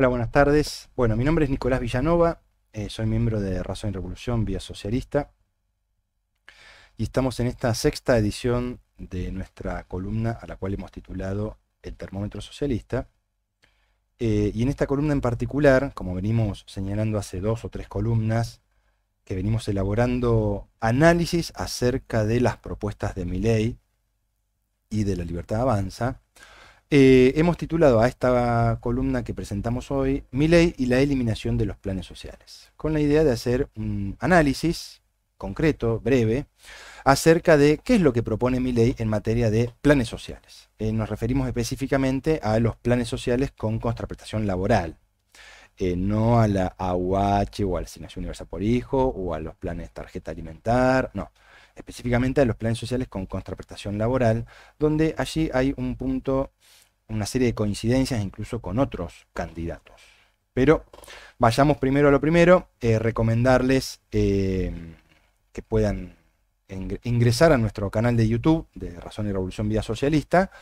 Hola, buenas tardes. Bueno, mi nombre es Nicolás Villanova, eh, soy miembro de Razón y Revolución Vía Socialista y estamos en esta sexta edición de nuestra columna a la cual hemos titulado El termómetro socialista. Eh, y en esta columna en particular, como venimos señalando hace dos o tres columnas, que venimos elaborando análisis acerca de las propuestas de mi ley y de la libertad avanza, eh, hemos titulado a esta columna que presentamos hoy mi ley y la eliminación de los planes sociales, con la idea de hacer un análisis concreto, breve, acerca de qué es lo que propone mi ley en materia de planes sociales. Eh, nos referimos específicamente a los planes sociales con contraprestación laboral, eh, no a la AUH o a la asignación universal por hijo o a los planes tarjeta alimentar, no, específicamente a los planes sociales con contraprestación laboral, donde allí hay un punto una serie de coincidencias incluso con otros candidatos. Pero vayamos primero a lo primero, eh, recomendarles eh, que puedan ingresar a nuestro canal de YouTube de Razón y Revolución Vía Socialista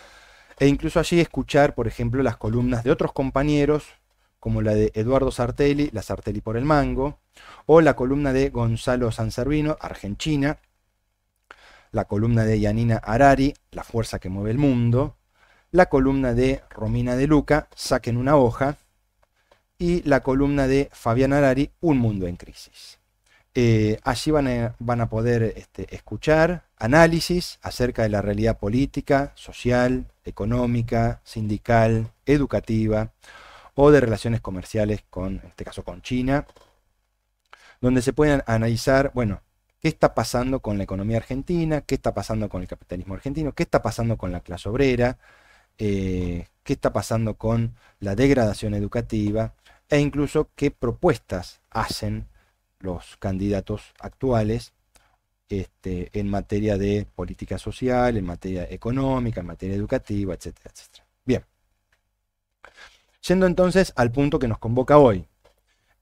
e incluso allí escuchar, por ejemplo, las columnas de otros compañeros como la de Eduardo Sartelli, La Sartelli por el Mango, o la columna de Gonzalo Sanservino, Argentina, la columna de Yanina Arari, La Fuerza que Mueve el Mundo, la columna de Romina de Luca, Saquen una hoja, y la columna de Fabián Arari, Un mundo en crisis. Eh, allí van a, poder este, escuchar análisis acerca de la realidad política, social, económica, sindical, educativa o de relaciones comerciales con, en este caso, con China, donde se pueden analizar, bueno, qué está pasando con la economía argentina, qué está pasando con el capitalismo argentino, qué está pasando con la clase obrera, eh, qué está pasando con la degradación educativa e incluso qué propuestas hacen los candidatos actuales este, en materia de política social, en materia económica, en materia educativa, etcétera, etcétera. Bien. Yendo entonces al punto que nos convoca hoy.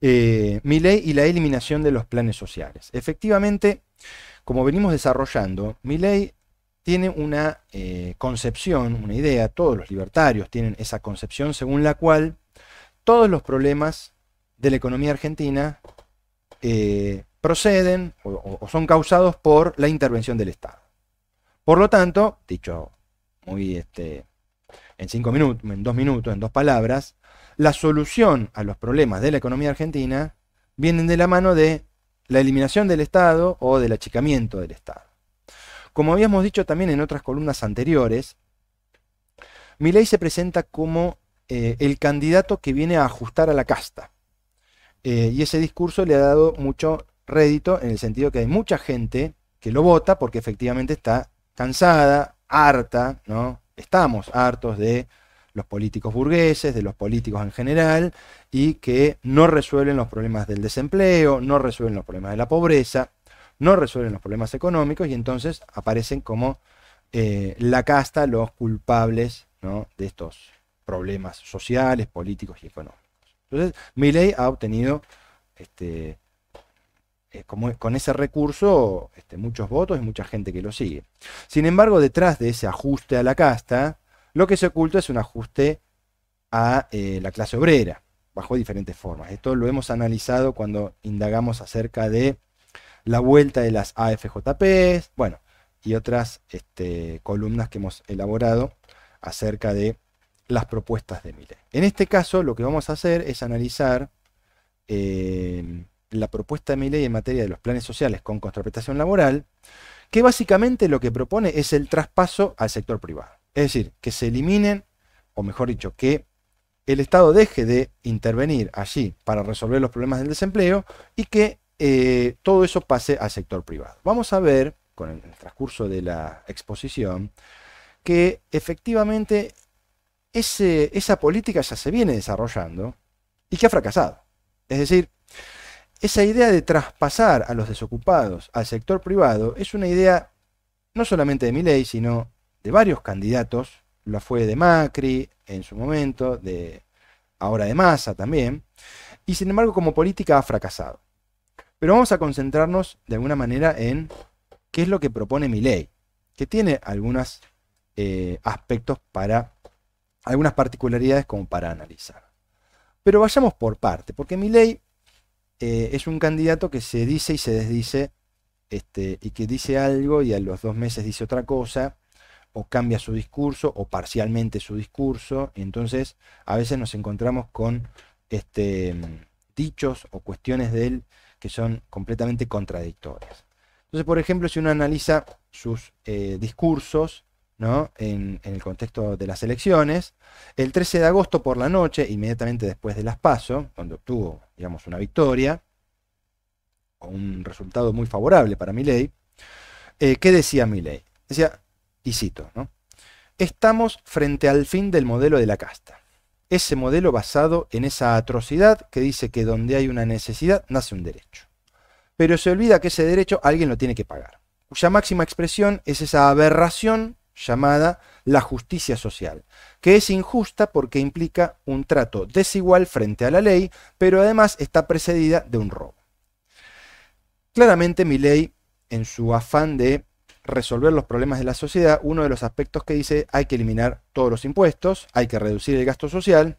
Eh, mi ley y la eliminación de los planes sociales. Efectivamente, como venimos desarrollando, mi ley tiene una eh, concepción, una idea, todos los libertarios tienen esa concepción según la cual todos los problemas de la economía argentina eh, proceden o, son causados por la intervención del Estado. Por lo tanto, dicho muy este, en cinco minutos, en dos minutos, en dos palabras, la solución a los problemas de la economía argentina vienen de la mano de la eliminación del Estado o del achicamiento del Estado. Como habíamos dicho también en otras columnas anteriores, Milei se presenta como eh, el candidato que viene a ajustar a la casta. Eh, y ese discurso le ha dado mucho rédito en el sentido que hay mucha gente que lo vota porque efectivamente está cansada, harta, ¿no? Estamos hartos de los políticos burgueses, de los políticos en general, y que no resuelven los problemas del desempleo, no resuelven los problemas de la pobreza, no resuelven los problemas económicos y entonces aparecen como eh, la casta los culpables de estos problemas sociales, políticos y económicos. Entonces, Milley ha obtenido este, eh, con ese recurso este, muchos votos y mucha gente que lo sigue. Sin embargo, detrás de ese ajuste a la casta, lo que se oculta es un ajuste a eh, la clase obrera, bajo diferentes formas. Esto lo hemos analizado cuando indagamos acerca de la vuelta de las AFJPs, bueno, y otras este, columnas que hemos elaborado acerca de las propuestas de MILE. En este caso, lo que vamos a hacer es analizar em, la propuesta de MILE en materia de los planes sociales con contraprestación laboral, que básicamente lo que propone es el traspaso al sector privado. Es decir, que se eliminen, o mejor dicho, que el Estado deje de intervenir allí para resolver los problemas del desempleo y que eh, todo eso pase al sector privado. Vamos a ver, con el, transcurso de la exposición, que efectivamente esa política ya se viene desarrollando y que ha fracasado. Es decir, esa idea de traspasar a los desocupados al sector privado es una idea no solamente de Miley, sino de varios candidatos. La fue de Macri en su momento, de ahora de Massa también. Y sin embargo, como política ha fracasado. Pero vamos a concentrarnos de alguna manera en qué es lo que propone mi ley, que tiene algunos eh, aspectos para, algunas particularidades como para analizar. Pero vayamos por parte, porque mi ley eh, es un candidato que se dice y se desdice, este, y que dice algo y a los dos meses dice otra cosa, o cambia su discurso, o parcialmente su discurso, y entonces a veces nos encontramos con este, dichos o cuestiones de él que son completamente contradictorias. Entonces, por ejemplo, si uno analiza sus eh, discursos ¿no? en, el contexto de las elecciones, el 13 de agosto por la noche, inmediatamente después de las PASO, cuando obtuvo, digamos, una victoria, o un resultado muy favorable para Milei, eh, ¿qué decía Milley? Decía, y cito, Estamos frente al fin del modelo de la casta ese modelo basado en esa atrocidad que dice que donde hay una necesidad nace un derecho. Pero se olvida que ese derecho alguien lo tiene que pagar, cuya máxima expresión es esa aberración llamada la justicia social, que es injusta porque implica un trato desigual frente a la ley, pero además está precedida de un robo. Claramente mi ley, en su afán de resolver los problemas de la sociedad, uno de los aspectos que dice hay que eliminar todos los impuestos, hay que reducir el gasto social,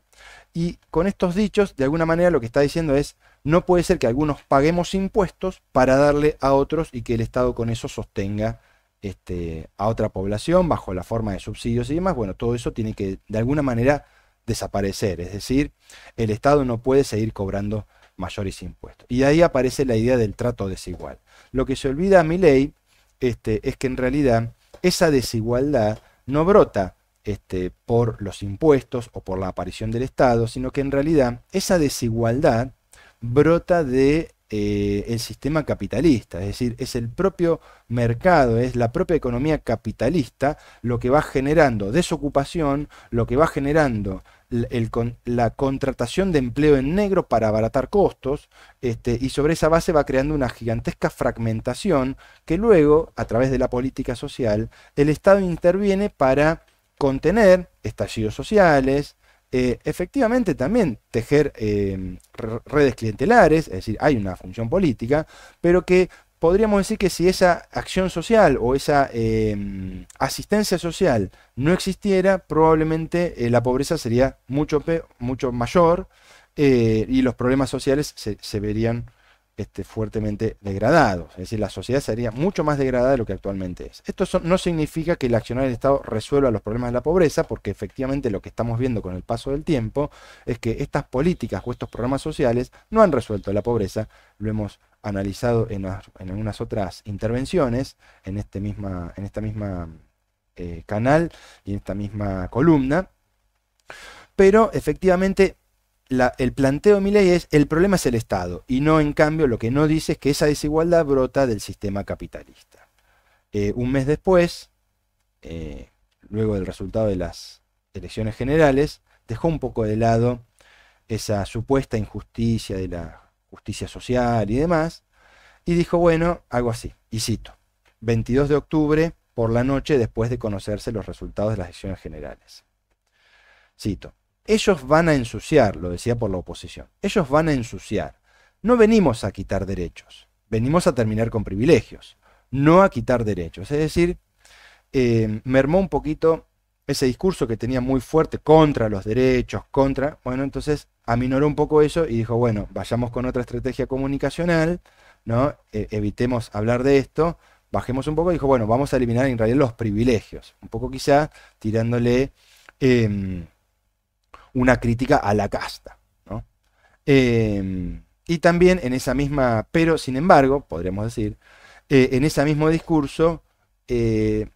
y con estos dichos, de alguna manera lo que está diciendo es, no puede ser que algunos paguemos impuestos para darle a otros y que el Estado con eso sostenga este, a otra población bajo la forma de subsidios y demás. Bueno, todo eso tiene que, de alguna manera, desaparecer, es decir, el Estado no puede seguir cobrando mayores impuestos. Y ahí aparece la idea del trato desigual. Lo que se olvida a mi ley este, es que en realidad esa desigualdad no brota este, por los impuestos o por la aparición del Estado, sino que en realidad esa desigualdad brota de eh, el sistema capitalista, es decir, es el propio mercado, es la propia economía capitalista lo que va generando desocupación, lo que va generando la contratación de empleo en negro para abaratar costos este, y sobre esa base va creando una gigantesca fragmentación que luego, a través de la política social, el Estado interviene para contener estallidos sociales, eh, efectivamente también tejer eh, redes clientelares, es decir, hay una función política, pero que podríamos decir que si esa acción social o esa em, asistencia social no existiera, probablemente eh, la pobreza sería mucho, mucho mayor eh, y los problemas sociales se, verían este, fuertemente degradados. Es decir, la sociedad sería mucho más degradada de lo que actualmente es. Esto no significa que el accionar del Estado resuelva los problemas de la pobreza, porque efectivamente lo que estamos viendo con el paso del tiempo es que estas políticas o estos programas sociales no han resuelto la pobreza, lo hemos analizado en, algunas otras intervenciones, en, este misma, en esta misma eh, canal y en esta misma columna. Pero efectivamente el planteo de mi ley es el problema es el Estado y no en cambio lo que no dice es que esa desigualdad brota del sistema capitalista. Eh, un mes después, eh, luego del resultado de las elecciones generales, dejó un poco de lado esa supuesta injusticia de la justicia social y demás, y dijo, bueno, hago así, y cito, 22 de octubre por la noche después de conocerse los resultados de las elecciones generales. Cito, ellos van a ensuciar, lo decía por la oposición, ellos van a ensuciar. No venimos a quitar derechos, venimos a terminar con privilegios, no a quitar derechos. Es decir, eh, mermó un poquito ese discurso que tenía muy fuerte contra los derechos, contra, bueno, entonces aminoró un poco eso y dijo, bueno, vayamos con otra estrategia comunicacional, ¿no? E, evitemos hablar de esto, bajemos un poco y dijo, bueno, vamos a eliminar en realidad los privilegios, un poco quizá tirándole em, una crítica a la casta, em, y también en esa misma, pero sin embargo, podríamos decir, eh, en ese mismo discurso, eh,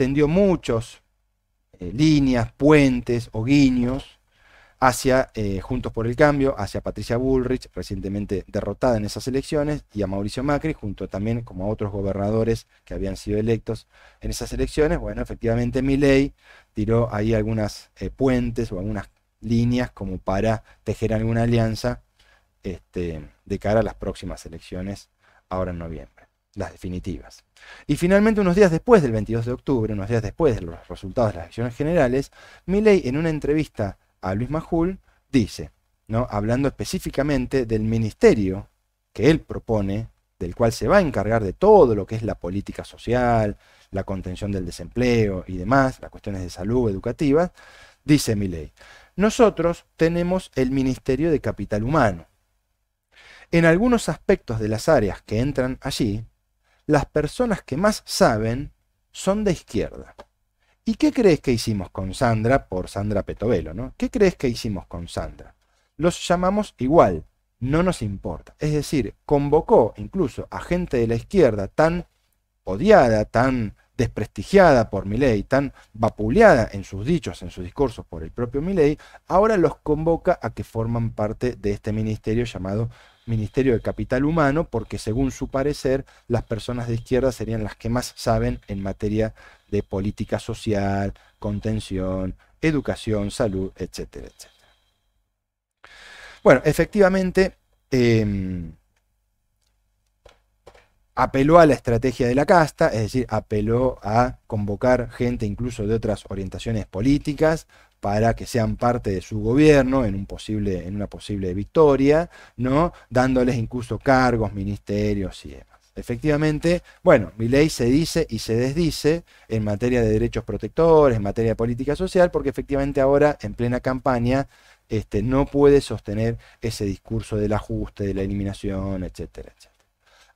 tendió muchos eh, líneas, puentes o guiños hacia eh, Juntos por el Cambio, hacia Patricia Bullrich, recientemente derrotada en esas elecciones, y a Mauricio Macri, junto también como a otros gobernadores que habían sido electos en esas elecciones. Bueno, efectivamente Milei tiró ahí algunas eh, puentes o algunas líneas como para tejer alguna alianza este, de cara a las próximas elecciones ahora en noviembre las definitivas. Y finalmente, unos días después del 22 de octubre, unos días después de los resultados de las elecciones generales, Milley en una entrevista a Luis Majul dice, ¿no? hablando específicamente del ministerio que él propone, del cual se va a encargar de todo lo que es la política social, la contención del desempleo y demás, las cuestiones de salud, educativas, dice Milley, nosotros tenemos el Ministerio de Capital Humano. En algunos aspectos de las áreas que entran allí, las personas que más saben son de izquierda. ¿Y qué crees que hicimos con Sandra por Sandra Petovelo? ¿no? ¿Qué crees que hicimos con Sandra? Los llamamos igual, no nos importa. Es decir, convocó incluso a gente de la izquierda tan odiada, tan desprestigiada por Milei, tan vapuleada en sus dichos, en sus discursos por el propio Milei, ahora los convoca a que forman parte de este ministerio llamado Ministerio de Capital Humano, porque según su parecer, las personas de izquierda serían las que más saben en materia de política social, contención, educación, salud, etcétera, etcétera. Bueno, efectivamente, em, apeló a la estrategia de la casta, es decir, apeló a convocar gente incluso de otras orientaciones políticas para que sean parte de su gobierno en, un posible, en una posible victoria, ¿no? dándoles incluso cargos, ministerios y demás. Efectivamente, bueno, mi ley se dice y se desdice en materia de derechos protectores, en materia de política social, porque efectivamente ahora en plena campaña este, no puede sostener ese discurso del ajuste, de la eliminación, etcétera, etcétera.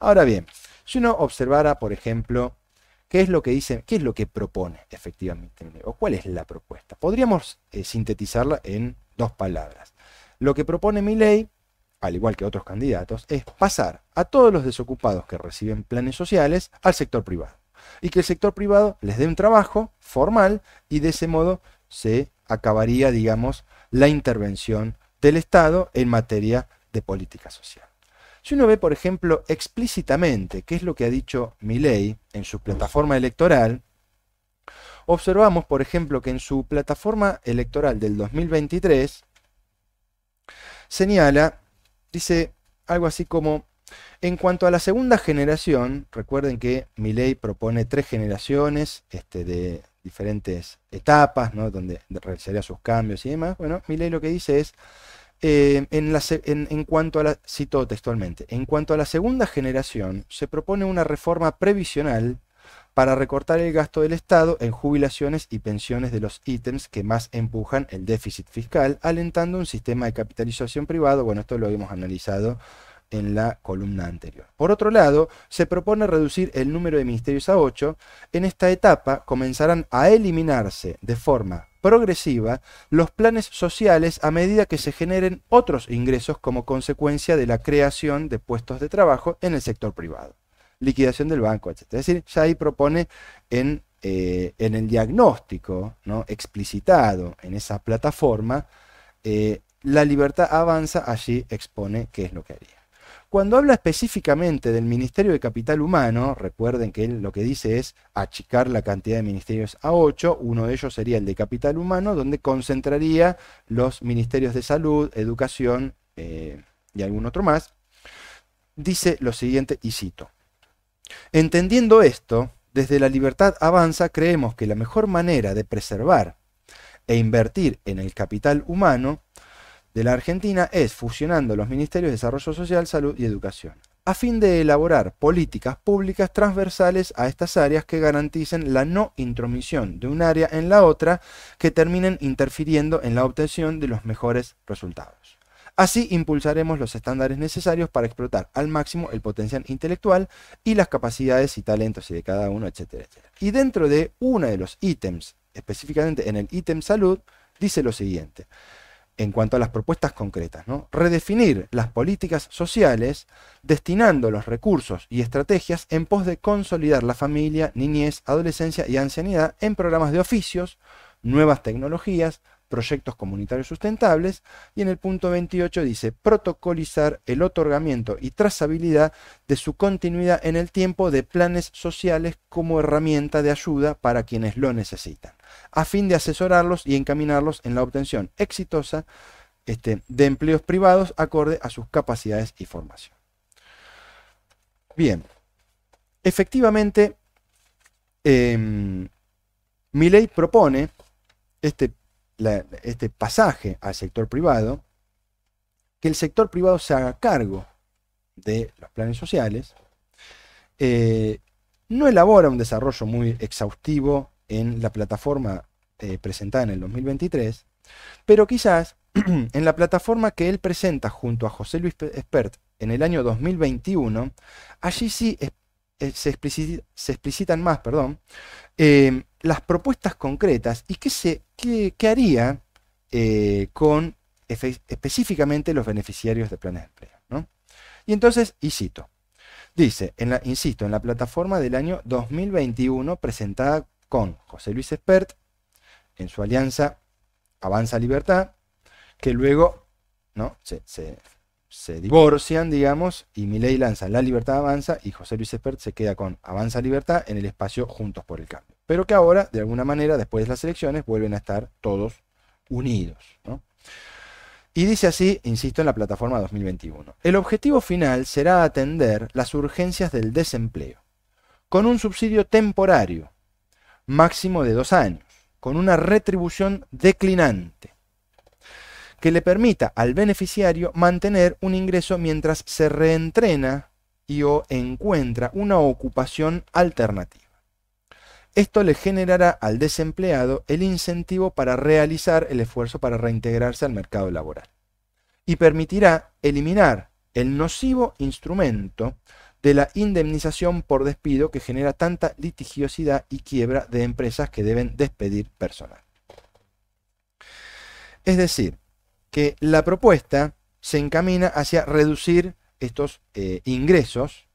Ahora bien, si uno observara, por ejemplo, ¿Qué es lo que dice? ¿Qué es lo que propone efectivamente o ¿Cuál es la propuesta? Podríamos eh, sintetizarla en dos palabras. Lo que propone mi ley, al igual que otros candidatos, es pasar a todos los desocupados que reciben planes sociales al sector privado. Y que el sector privado les dé un trabajo formal y de ese modo se acabaría, digamos, la intervención del Estado en materia de política social. Si uno ve, por ejemplo, explícitamente qué es lo que ha dicho Milei en su plataforma electoral, observamos, por ejemplo, que en su plataforma electoral del 2023 señala, dice algo así como, en cuanto a la segunda generación, recuerden que Milei propone tres generaciones este, de diferentes etapas, ¿no? donde realizaría sus cambios y demás. Bueno, Milei lo que dice es, eh, en, cuanto a la, textualmente, en cuanto a la segunda generación, se propone una reforma previsional para recortar el gasto del Estado en jubilaciones y pensiones de los ítems que más empujan el déficit fiscal, alentando un sistema de capitalización privado. Bueno, esto lo hemos analizado en la columna anterior. Por otro lado, se propone reducir el número de ministerios a 8. En esta etapa comenzarán a eliminarse de forma progresiva los planes sociales a medida que se generen otros ingresos como consecuencia de la creación de puestos de trabajo en el sector privado, liquidación del banco, etc. Es decir, ya ahí propone eh, en, el diagnóstico ¿no? explicitado en esa plataforma, eh, la libertad avanza, allí expone qué es lo que haría. Cuando habla específicamente del Ministerio de Capital Humano, recuerden que él lo que dice es achicar la cantidad de ministerios a 8, uno de ellos sería el de Capital Humano, donde concentraría los ministerios de salud, educación eh, y algún otro más, dice lo siguiente y cito. Entendiendo esto, desde la libertad avanza creemos que la mejor manera de preservar e invertir en el capital humano de la Argentina es fusionando los Ministerios de Desarrollo Social, Salud y Educación, a fin de elaborar políticas públicas transversales a estas áreas que garanticen la no intromisión de un área en la otra que terminen interfiriendo en la obtención de los mejores resultados. Así impulsaremos los estándares necesarios para explotar al máximo el potencial intelectual y las capacidades y talentos de cada uno, etcétera, Y dentro de uno de los ítems, específicamente en el ítem salud, dice lo siguiente en cuanto a las propuestas concretas. ¿no? Redefinir las políticas sociales destinando los recursos y estrategias en pos de consolidar la familia, niñez, adolescencia y ancianidad en programas de oficios, nuevas tecnologías, proyectos comunitarios sustentables y en el punto 28 dice protocolizar el otorgamiento y trazabilidad de su continuidad en el tiempo de planes sociales como herramienta de ayuda para quienes lo necesitan a fin de asesorarlos y encaminarlos en la obtención exitosa este, de empleos privados acorde a sus capacidades y formación. Bien, efectivamente, em, mi ley propone este, este, pasaje al sector privado, que el sector privado se haga cargo de los planes sociales, eh, no elabora un desarrollo muy exhaustivo en la plataforma eh, presentada en el 2023, pero quizás en la plataforma que él presenta junto a José Luis Espert en el año 2021, allí sí eh, se, explicitan más perdón, eh, las propuestas concretas y qué, se, haría con específicamente los beneficiarios de planes de empleo. ¿no? Y entonces, y cito, dice, insisto, en la plataforma del año 2021 presentada con José Luis Espert en su alianza Avanza Libertad, que luego ¿no? se, divorcian, digamos, y Milei lanza La Libertad Avanza y José Luis Espert se queda con Avanza Libertad en el espacio Juntos por el Cambio. Pero que ahora, de alguna manera, después de las elecciones, vuelven a estar todos unidos. Y dice así, insisto, en la plataforma 2021. El objetivo final será atender las urgencias del desempleo, con un subsidio temporario máximo de dos años, con una retribución declinante, que le permita al beneficiario mantener un ingreso mientras se reentrena y o encuentra una ocupación alternativa. Esto le generará al desempleado el incentivo para realizar el esfuerzo para reintegrarse al mercado laboral y permitirá eliminar el nocivo instrumento de la indemnización por despido que genera tanta litigiosidad y quiebra de empresas que deben despedir personal. Es decir, que la propuesta se encamina hacia reducir estos eh, ingresos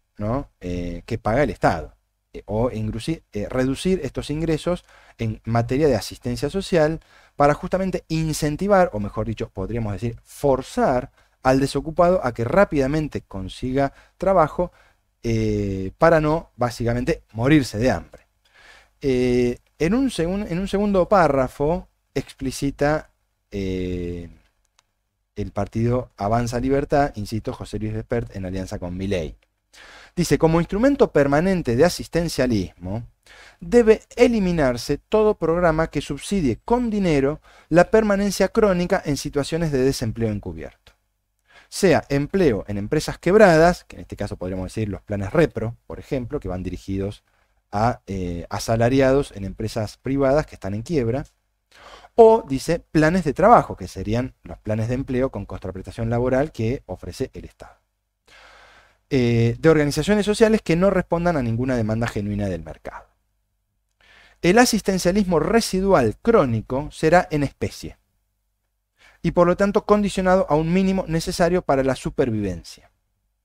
eh, que paga el Estado eh, o reducir estos ingresos en materia de asistencia social para justamente incentivar, o mejor dicho, podríamos decir, forzar al desocupado a que rápidamente consiga trabajo eh, para no, básicamente, morirse de hambre. Eh, en, un segundo párrafo explicita eh, el partido Avanza Libertad, insisto, José Luis Despert, en alianza con Miley. Dice, como instrumento permanente de asistencialismo, debe eliminarse todo programa que subsidie con dinero la permanencia crónica en situaciones de desempleo encubierto sea empleo en empresas quebradas, que en este caso podríamos decir los planes Repro, por ejemplo, que van dirigidos a eh, asalariados en empresas privadas que están en quiebra, o dice planes de trabajo, que serían los planes de empleo con contraprestación laboral que ofrece el Estado. Eh, de organizaciones sociales que no respondan a ninguna demanda genuina del mercado. El asistencialismo residual crónico será en especie, y por lo tanto condicionado a un mínimo necesario para la supervivencia,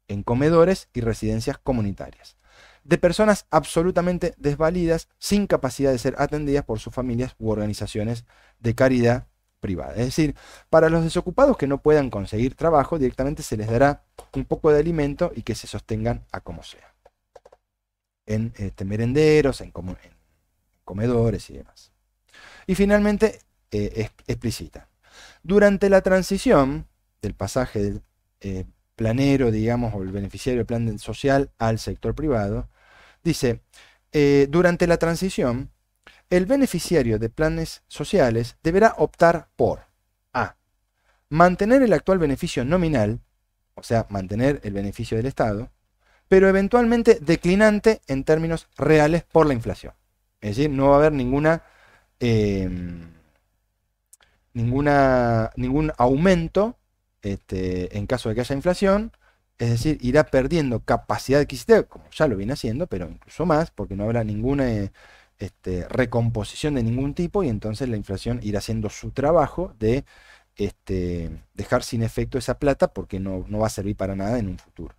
en comedores y residencias comunitarias, de personas absolutamente desvalidas, sin capacidad de ser atendidas por sus familias u organizaciones de caridad privada. Es decir, para los desocupados que no puedan conseguir trabajo, directamente se les dará un poco de alimento y que se sostengan a como sea. En este, merenderos, en, comedores y demás. Y finalmente, eh, explícita. explicita. Durante la transición del pasaje del eh, planero, digamos, o el beneficiario del plan social al sector privado, dice, eh, durante la transición, el beneficiario de planes sociales deberá optar por A. Mantener el actual beneficio nominal, o sea, mantener el beneficio del Estado, pero eventualmente declinante en términos reales por la inflación. Es decir, no va a haber ninguna... Eh, ninguna, ningún aumento este, en caso de que haya inflación, es decir, irá perdiendo capacidad adquisitiva, como ya lo viene haciendo, pero incluso más, porque no habrá ninguna este, recomposición de ningún tipo y entonces la inflación irá haciendo su trabajo de este, dejar sin efecto esa plata porque no, no, va a servir para nada en un futuro.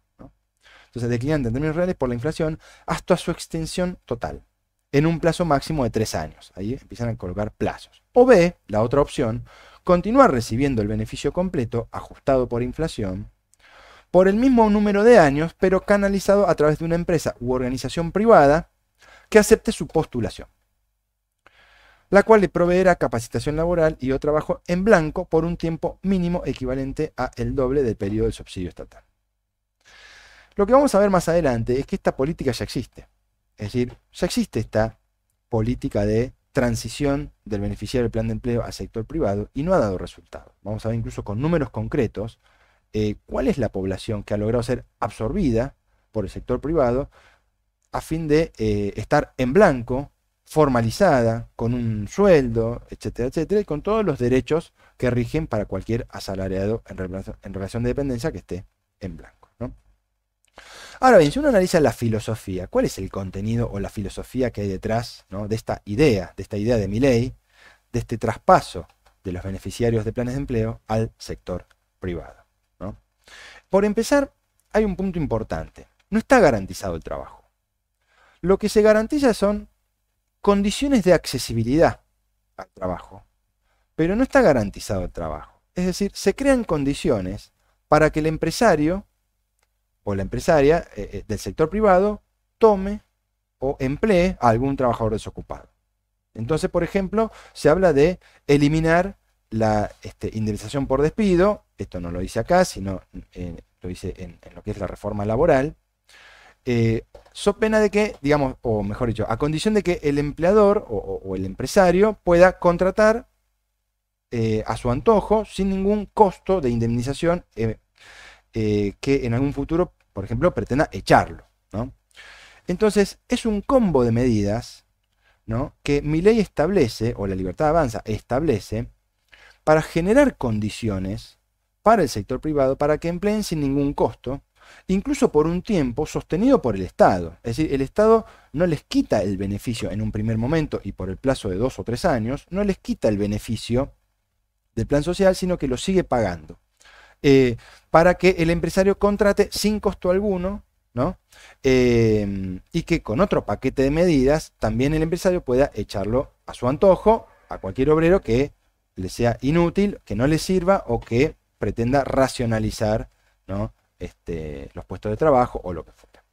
Entonces, declinante en términos reales por la inflación hasta su extensión total en un plazo máximo de tres años. Ahí empiezan a colgar plazos. O B, la otra opción, continuar recibiendo el beneficio completo, ajustado por inflación, por el mismo número de años, pero canalizado a través de una empresa u organización privada que acepte su postulación, la cual le proveerá capacitación laboral y o trabajo en blanco por un tiempo mínimo equivalente a el doble del periodo del subsidio estatal. Lo que vamos a ver más adelante es que esta política ya existe. Es decir, ya existe esta política de transición del beneficiario del plan de empleo al sector privado y no ha dado resultado. Vamos a ver incluso con números concretos eh, cuál es la población que ha logrado ser absorbida por el sector privado a fin de eh, estar en blanco, formalizada, con un sueldo, etcétera, etcétera, y con todos los derechos que rigen para cualquier asalariado en relación de dependencia que esté en blanco. Ahora bien, si uno analiza la filosofía, ¿cuál es el contenido o la filosofía que hay detrás de esta idea, de esta idea de mi ley, de este traspaso de los beneficiarios de planes de empleo al sector privado? Por empezar, hay un punto importante. No está garantizado el trabajo. Lo que se garantiza son condiciones de accesibilidad al trabajo, pero no está garantizado el trabajo. Es decir, se crean condiciones para que el empresario o la empresaria eh, eh, del sector privado tome o emplee a algún trabajador desocupado. Entonces, por ejemplo, se habla de eliminar la este, indemnización por despido, esto no lo dice acá, sino eh, lo dice en, lo que es la reforma laboral, so pena de que, digamos, o mejor dicho, a condición de que el empleador o, el empresario pueda contratar a su antojo sin ningún costo de indemnización eh, que en algún futuro, por ejemplo, pretenda echarlo. ¿no? Entonces, es un combo de medidas ¿no? que mi ley establece, o la libertad avanza establece, para generar condiciones para el sector privado para que empleen sin ningún costo, incluso por un tiempo sostenido por el Estado. Es decir, el Estado no les quita el beneficio en un primer momento y por el plazo de dos o tres años, no les quita el beneficio del plan social, sino que lo sigue pagando. Eh, para que el empresario contrate sin costo alguno, ¿no? Em, y que con otro paquete de medidas también el empresario pueda echarlo a su antojo a cualquier obrero que le sea inútil, que no le sirva o que pretenda racionalizar este, los puestos de trabajo o lo que fuera.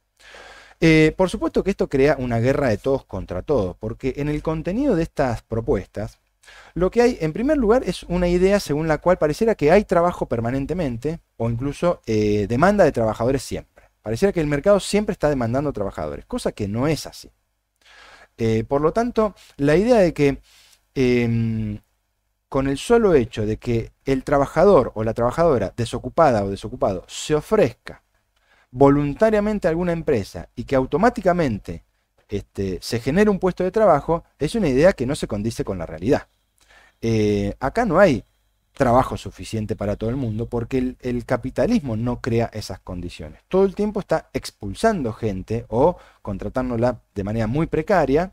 Eh, por supuesto que esto crea una guerra de todos contra todos, porque en el contenido de estas propuestas, lo que hay, en primer lugar, es una idea según la cual pareciera que hay trabajo permanentemente o incluso eh, demanda de trabajadores siempre. Pareciera que el mercado siempre está demandando trabajadores, cosa que no es así. Eh, por lo tanto, la idea de que em, con el solo hecho de que el trabajador o la trabajadora desocupada o desocupado se ofrezca voluntariamente a alguna empresa y que automáticamente este, se genera un puesto de trabajo, es una idea que no se condice con la realidad. Eh, acá no hay trabajo suficiente para todo el mundo porque el, capitalismo no crea esas condiciones. Todo el tiempo está expulsando gente o contratándola de manera muy precaria,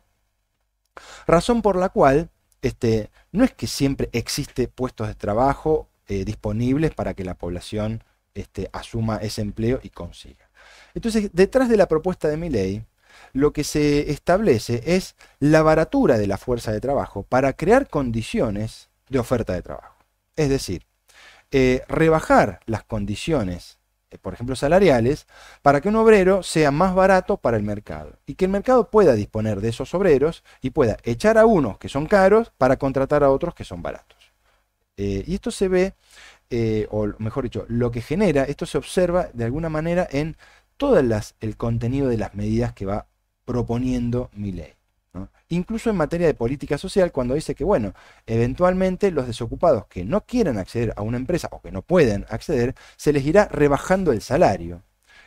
razón por la cual este, no es que siempre existe puestos de trabajo eh, disponibles para que la población este, asuma ese empleo y consiga. Entonces, detrás de la propuesta de mi ley, lo que se establece es la baratura de la fuerza de trabajo para crear condiciones de oferta de trabajo. Es decir, eh, rebajar las condiciones, eh, por ejemplo, salariales, para que un obrero sea más barato para el mercado y que el mercado pueda disponer de esos obreros y pueda echar a unos que son caros para contratar a otros que son baratos. Eh, y esto se ve, o mejor dicho, lo que genera, esto se observa de alguna manera en todo el contenido de las medidas que va proponiendo mi ley. Incluso en materia de política social, cuando dice que, bueno, eventualmente los desocupados que no quieran acceder a una empresa o que no pueden acceder, se les irá rebajando el salario.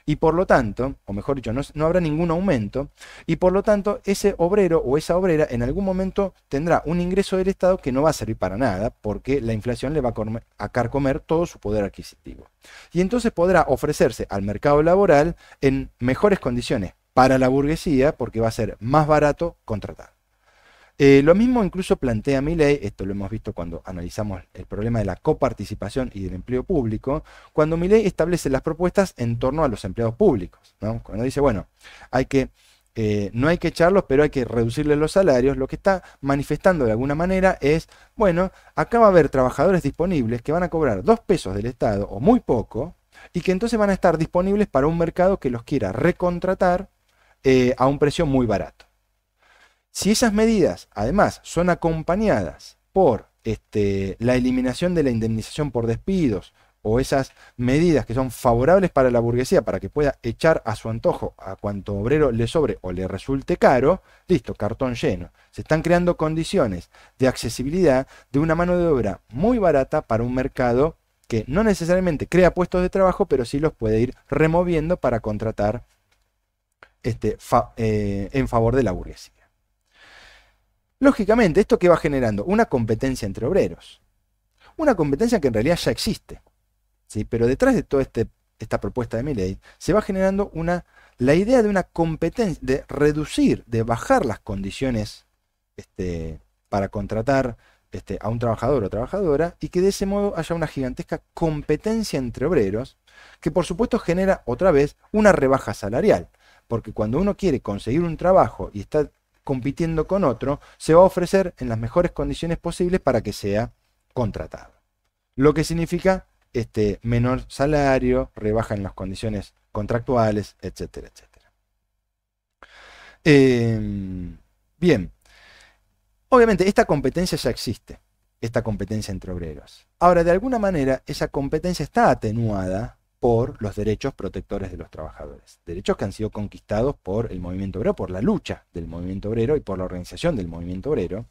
Y por lo tanto, o mejor dicho, no, habrá ningún aumento, y por lo tanto ese obrero o esa obrera en algún momento tendrá un ingreso del Estado que no va a servir para nada, porque la inflación le va a, a carcomer todo su poder adquisitivo. Y entonces podrá ofrecerse al mercado laboral en mejores condiciones para la burguesía porque va a ser más barato contratar. Eh, lo mismo incluso plantea ley esto lo hemos visto cuando analizamos el problema de la coparticipación y del empleo público, cuando ley establece las propuestas en torno a los empleados públicos. ¿no? Cuando dice, bueno, hay que, eh, no hay que echarlos, pero hay que reducirles los salarios, lo que está manifestando de alguna manera es, bueno, acá va a haber trabajadores disponibles que van a cobrar dos pesos del Estado o muy poco, y que entonces van a estar disponibles para un mercado que los quiera recontratar eh, a un precio muy barato. Si esas medidas, además, son acompañadas por este, la eliminación de la indemnización por despidos o esas medidas que son favorables para la burguesía para que pueda echar a su antojo a cuanto obrero le sobre o le resulte caro, listo, cartón lleno. Se están creando condiciones de accesibilidad de una mano de obra muy barata para un mercado que no necesariamente crea puestos de trabajo, pero sí los puede ir removiendo para contratar este, eh, en favor de la burguesía. Lógicamente, esto que va generando una competencia entre obreros, una competencia que en realidad ya existe, ¿sí? pero detrás de toda este, esta propuesta de Milley se va generando la idea de una competencia, de reducir, de bajar las condiciones este, para contratar este, a un trabajador o trabajadora y que de ese modo haya una gigantesca competencia entre obreros que por supuesto genera otra vez una rebaja salarial. Porque cuando uno quiere conseguir un trabajo y está compitiendo con otro, se va a ofrecer en las mejores condiciones posibles para que sea contratado. Lo que significa este, menor salario, rebaja en las condiciones contractuales, etcétera, etcétera. Em, bien, obviamente esta competencia ya existe, esta competencia entre obreros. Ahora, de alguna manera, esa competencia está atenuada por los derechos protectores de los trabajadores. Derechos que han sido conquistados por el movimiento obrero, por la lucha del movimiento obrero y por la organización del movimiento obrero.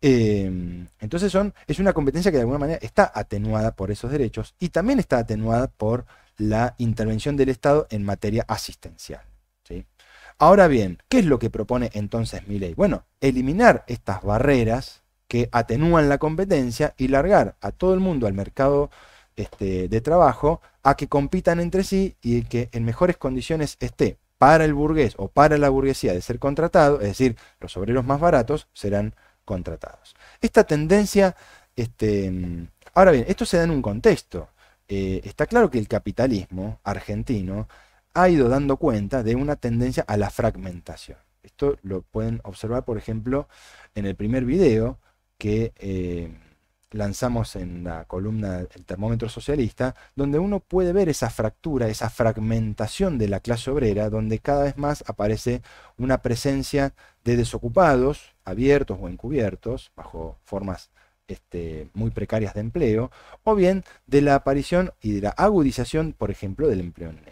Em, entonces son, es una competencia que de alguna manera está atenuada por esos derechos y también está atenuada por la intervención del Estado en materia asistencial. ¿sí? Ahora bien, ¿qué es lo que propone entonces mi ley? Bueno, eliminar estas barreras que atenúan la competencia y largar a todo el mundo al mercado este, de trabajo a que compitan entre sí y que en mejores condiciones esté para el burgués o para la burguesía de ser contratado, es decir, los obreros más baratos serán contratados. Esta tendencia, este, ahora bien, esto se da en un contexto. Eh, está claro que el capitalismo argentino ha ido dando cuenta de una tendencia a la fragmentación. Esto lo pueden observar, por ejemplo, en el primer video que... Eh, lanzamos en la columna El termómetro socialista, donde uno puede ver esa fractura, esa fragmentación de la clase obrera, donde cada vez más aparece una presencia de desocupados, abiertos o encubiertos, bajo formas este, muy precarias de empleo, o bien de la aparición y de la agudización, por ejemplo, del empleo negro,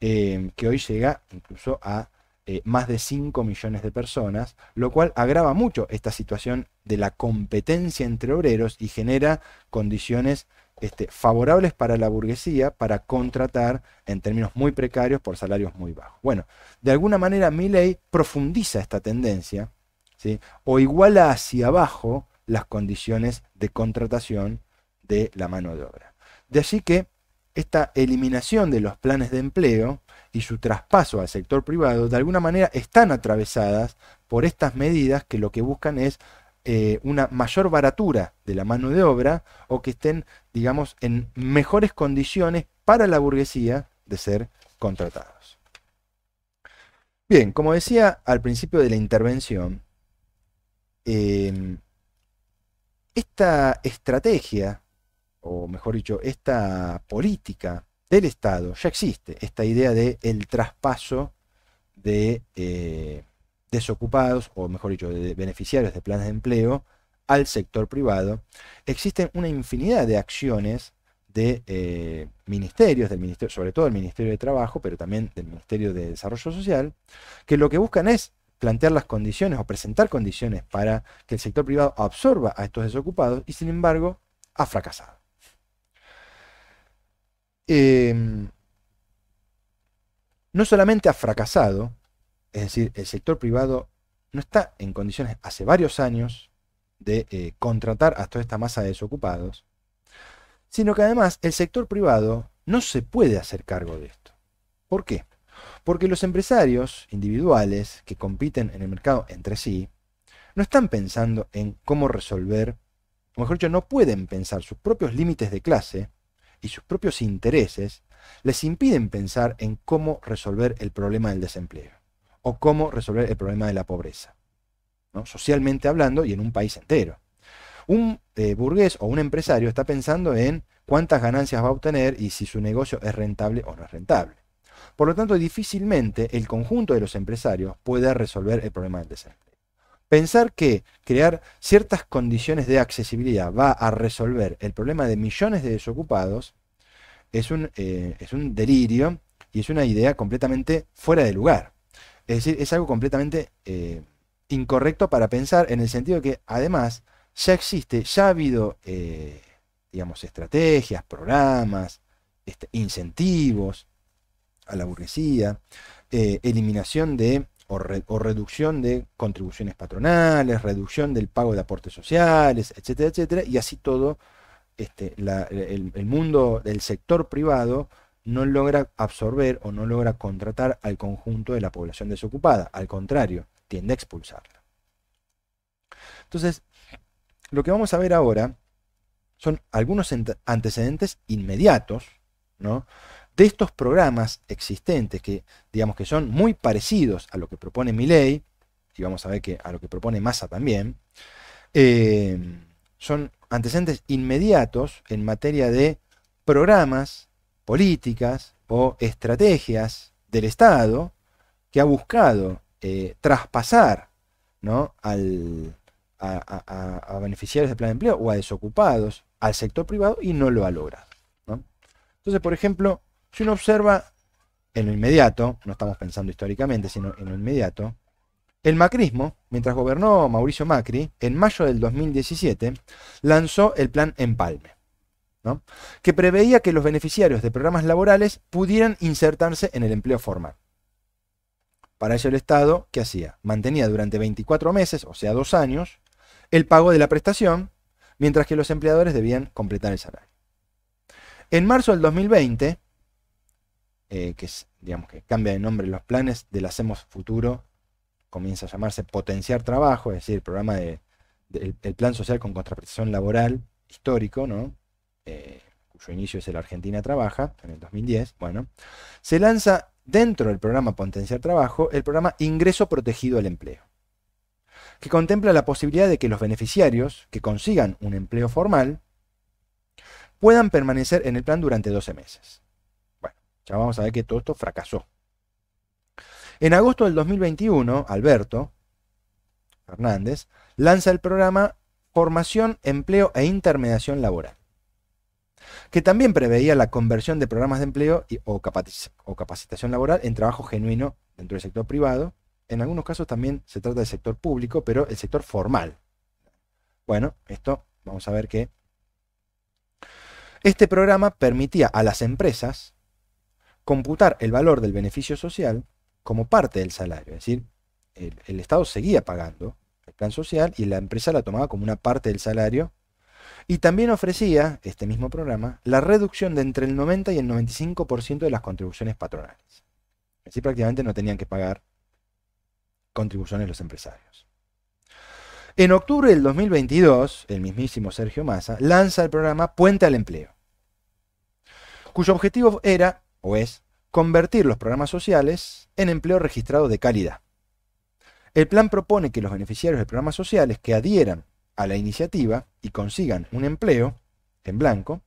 eh, que hoy llega incluso a eh, más de 5 millones de personas, lo cual agrava mucho esta situación de la competencia entre obreros y genera condiciones este, favorables para la burguesía para contratar en términos muy precarios por salarios muy bajos. Bueno, de alguna manera mi ley profundiza esta tendencia ¿sí? o iguala hacia abajo las condiciones de contratación de la mano de obra. De allí que esta eliminación de los planes de empleo y su traspaso al sector privado de alguna manera están atravesadas por estas medidas que lo que buscan es eh, una mayor baratura de la mano de obra o que estén, digamos, en mejores condiciones para la burguesía de ser contratados. Bien, como decía al principio de la intervención, em, esta estrategia, o mejor dicho, esta política del Estado ya existe esta idea de el traspaso de eh, desocupados, o mejor dicho, de beneficiarios de planes de empleo al sector privado. Existen una infinidad de acciones de eh, ministerios, del ministerio, sobre todo el Ministerio de Trabajo, pero también del Ministerio de Desarrollo Social, que lo que buscan es plantear las condiciones o presentar condiciones para que el sector privado absorba a estos desocupados y sin embargo ha fracasado. Em, no solamente ha fracasado, es decir, el sector privado no está en condiciones hace varios años de eh, contratar a toda esta masa de desocupados, sino que además el sector privado no se puede hacer cargo de esto. ¿Por qué? Porque los empresarios individuales que compiten en el mercado entre sí no están pensando en cómo resolver, o mejor dicho, no pueden pensar sus propios límites de clase y sus propios intereses les impiden pensar en cómo resolver el problema del desempleo o cómo resolver el problema de la pobreza, ¿no? socialmente hablando y en un país entero. Un eh, burgués o un empresario está pensando en cuántas ganancias va a obtener y si su negocio es rentable o no es rentable. Por lo tanto, difícilmente el conjunto de los empresarios pueda resolver el problema del desempleo. Pensar que crear ciertas condiciones de accesibilidad va a resolver el problema de millones de desocupados es un, eh, es un delirio y es una idea completamente fuera de lugar. Es decir, es algo completamente eh, incorrecto para pensar en el sentido que además ya existe, ya ha habido, eh, digamos, estrategias, programas, este, incentivos a la burguesía, eliminación de o, reducción de contribuciones patronales, reducción del pago de aportes sociales, etcétera, etcétera, y así todo este, el, el, mundo, del sector privado no logra absorber o no logra contratar al conjunto de la población desocupada, al contrario, tiende a expulsarla. Entonces, lo que vamos a ver ahora son algunos antecedentes inmediatos, ¿no? de estos programas existentes, que digamos que son muy parecidos a lo que propone mi ley y vamos a ver que a lo que propone Massa también, eh, son antecedentes inmediatos en materia de programas, políticas o estrategias del Estado que ha buscado eh, traspasar ¿no? Al, a, a, a, beneficiarios del plan de empleo o a desocupados al sector privado y no lo ha logrado. Entonces, por ejemplo, si uno observa en lo inmediato, no estamos pensando históricamente, sino en lo inmediato, el macrismo, mientras gobernó Mauricio Macri, en mayo del 2017, lanzó el plan Empalme, que preveía que los beneficiarios de programas laborales pudieran insertarse en el empleo formal. Para ello el Estado, ¿qué hacía? Mantenía durante 24 meses, o sea, dos años, el pago de la prestación, mientras que los empleadores debían completar el salario. En marzo del 2020, eh, que digamos que cambia de nombre los planes del Hacemos Futuro, comienza a llamarse Potenciar Trabajo, es decir, el programa de, plan social con contraprestación laboral histórico, ¿no? Eh, cuyo inicio es el Argentina Trabaja, en el 2010, bueno, se lanza dentro del programa Potenciar Trabajo el programa Ingreso Protegido al Empleo, que contempla la posibilidad de que los beneficiarios que consigan un empleo formal puedan permanecer en el plan durante 12 meses. Ya vamos a ver que todo esto fracasó. En agosto del 2021, Alberto Fernández lanza el programa Formación, Empleo e Intermediación Laboral, que también preveía la conversión de programas de empleo y, o, o capacitación laboral en trabajo genuino dentro del sector privado. En algunos casos también se trata del sector público, pero el sector formal. Bueno, esto vamos a ver que este programa permitía a las empresas computar el valor del beneficio social como parte del salario. Es decir, el, Estado seguía pagando el plan social y la empresa la tomaba como una parte del salario. Y también ofrecía, este mismo programa, la reducción de entre el 90 y el 95% de las contribuciones patronales. Así prácticamente no tenían que pagar contribuciones los empresarios. En octubre del 2022, el mismísimo Sergio Massa lanza el programa Puente al Empleo, cuyo objetivo era o es convertir los programas sociales en empleo registrado de calidad. El plan propone que los beneficiarios de programas sociales que adhieran a la iniciativa y consigan un empleo en blanco,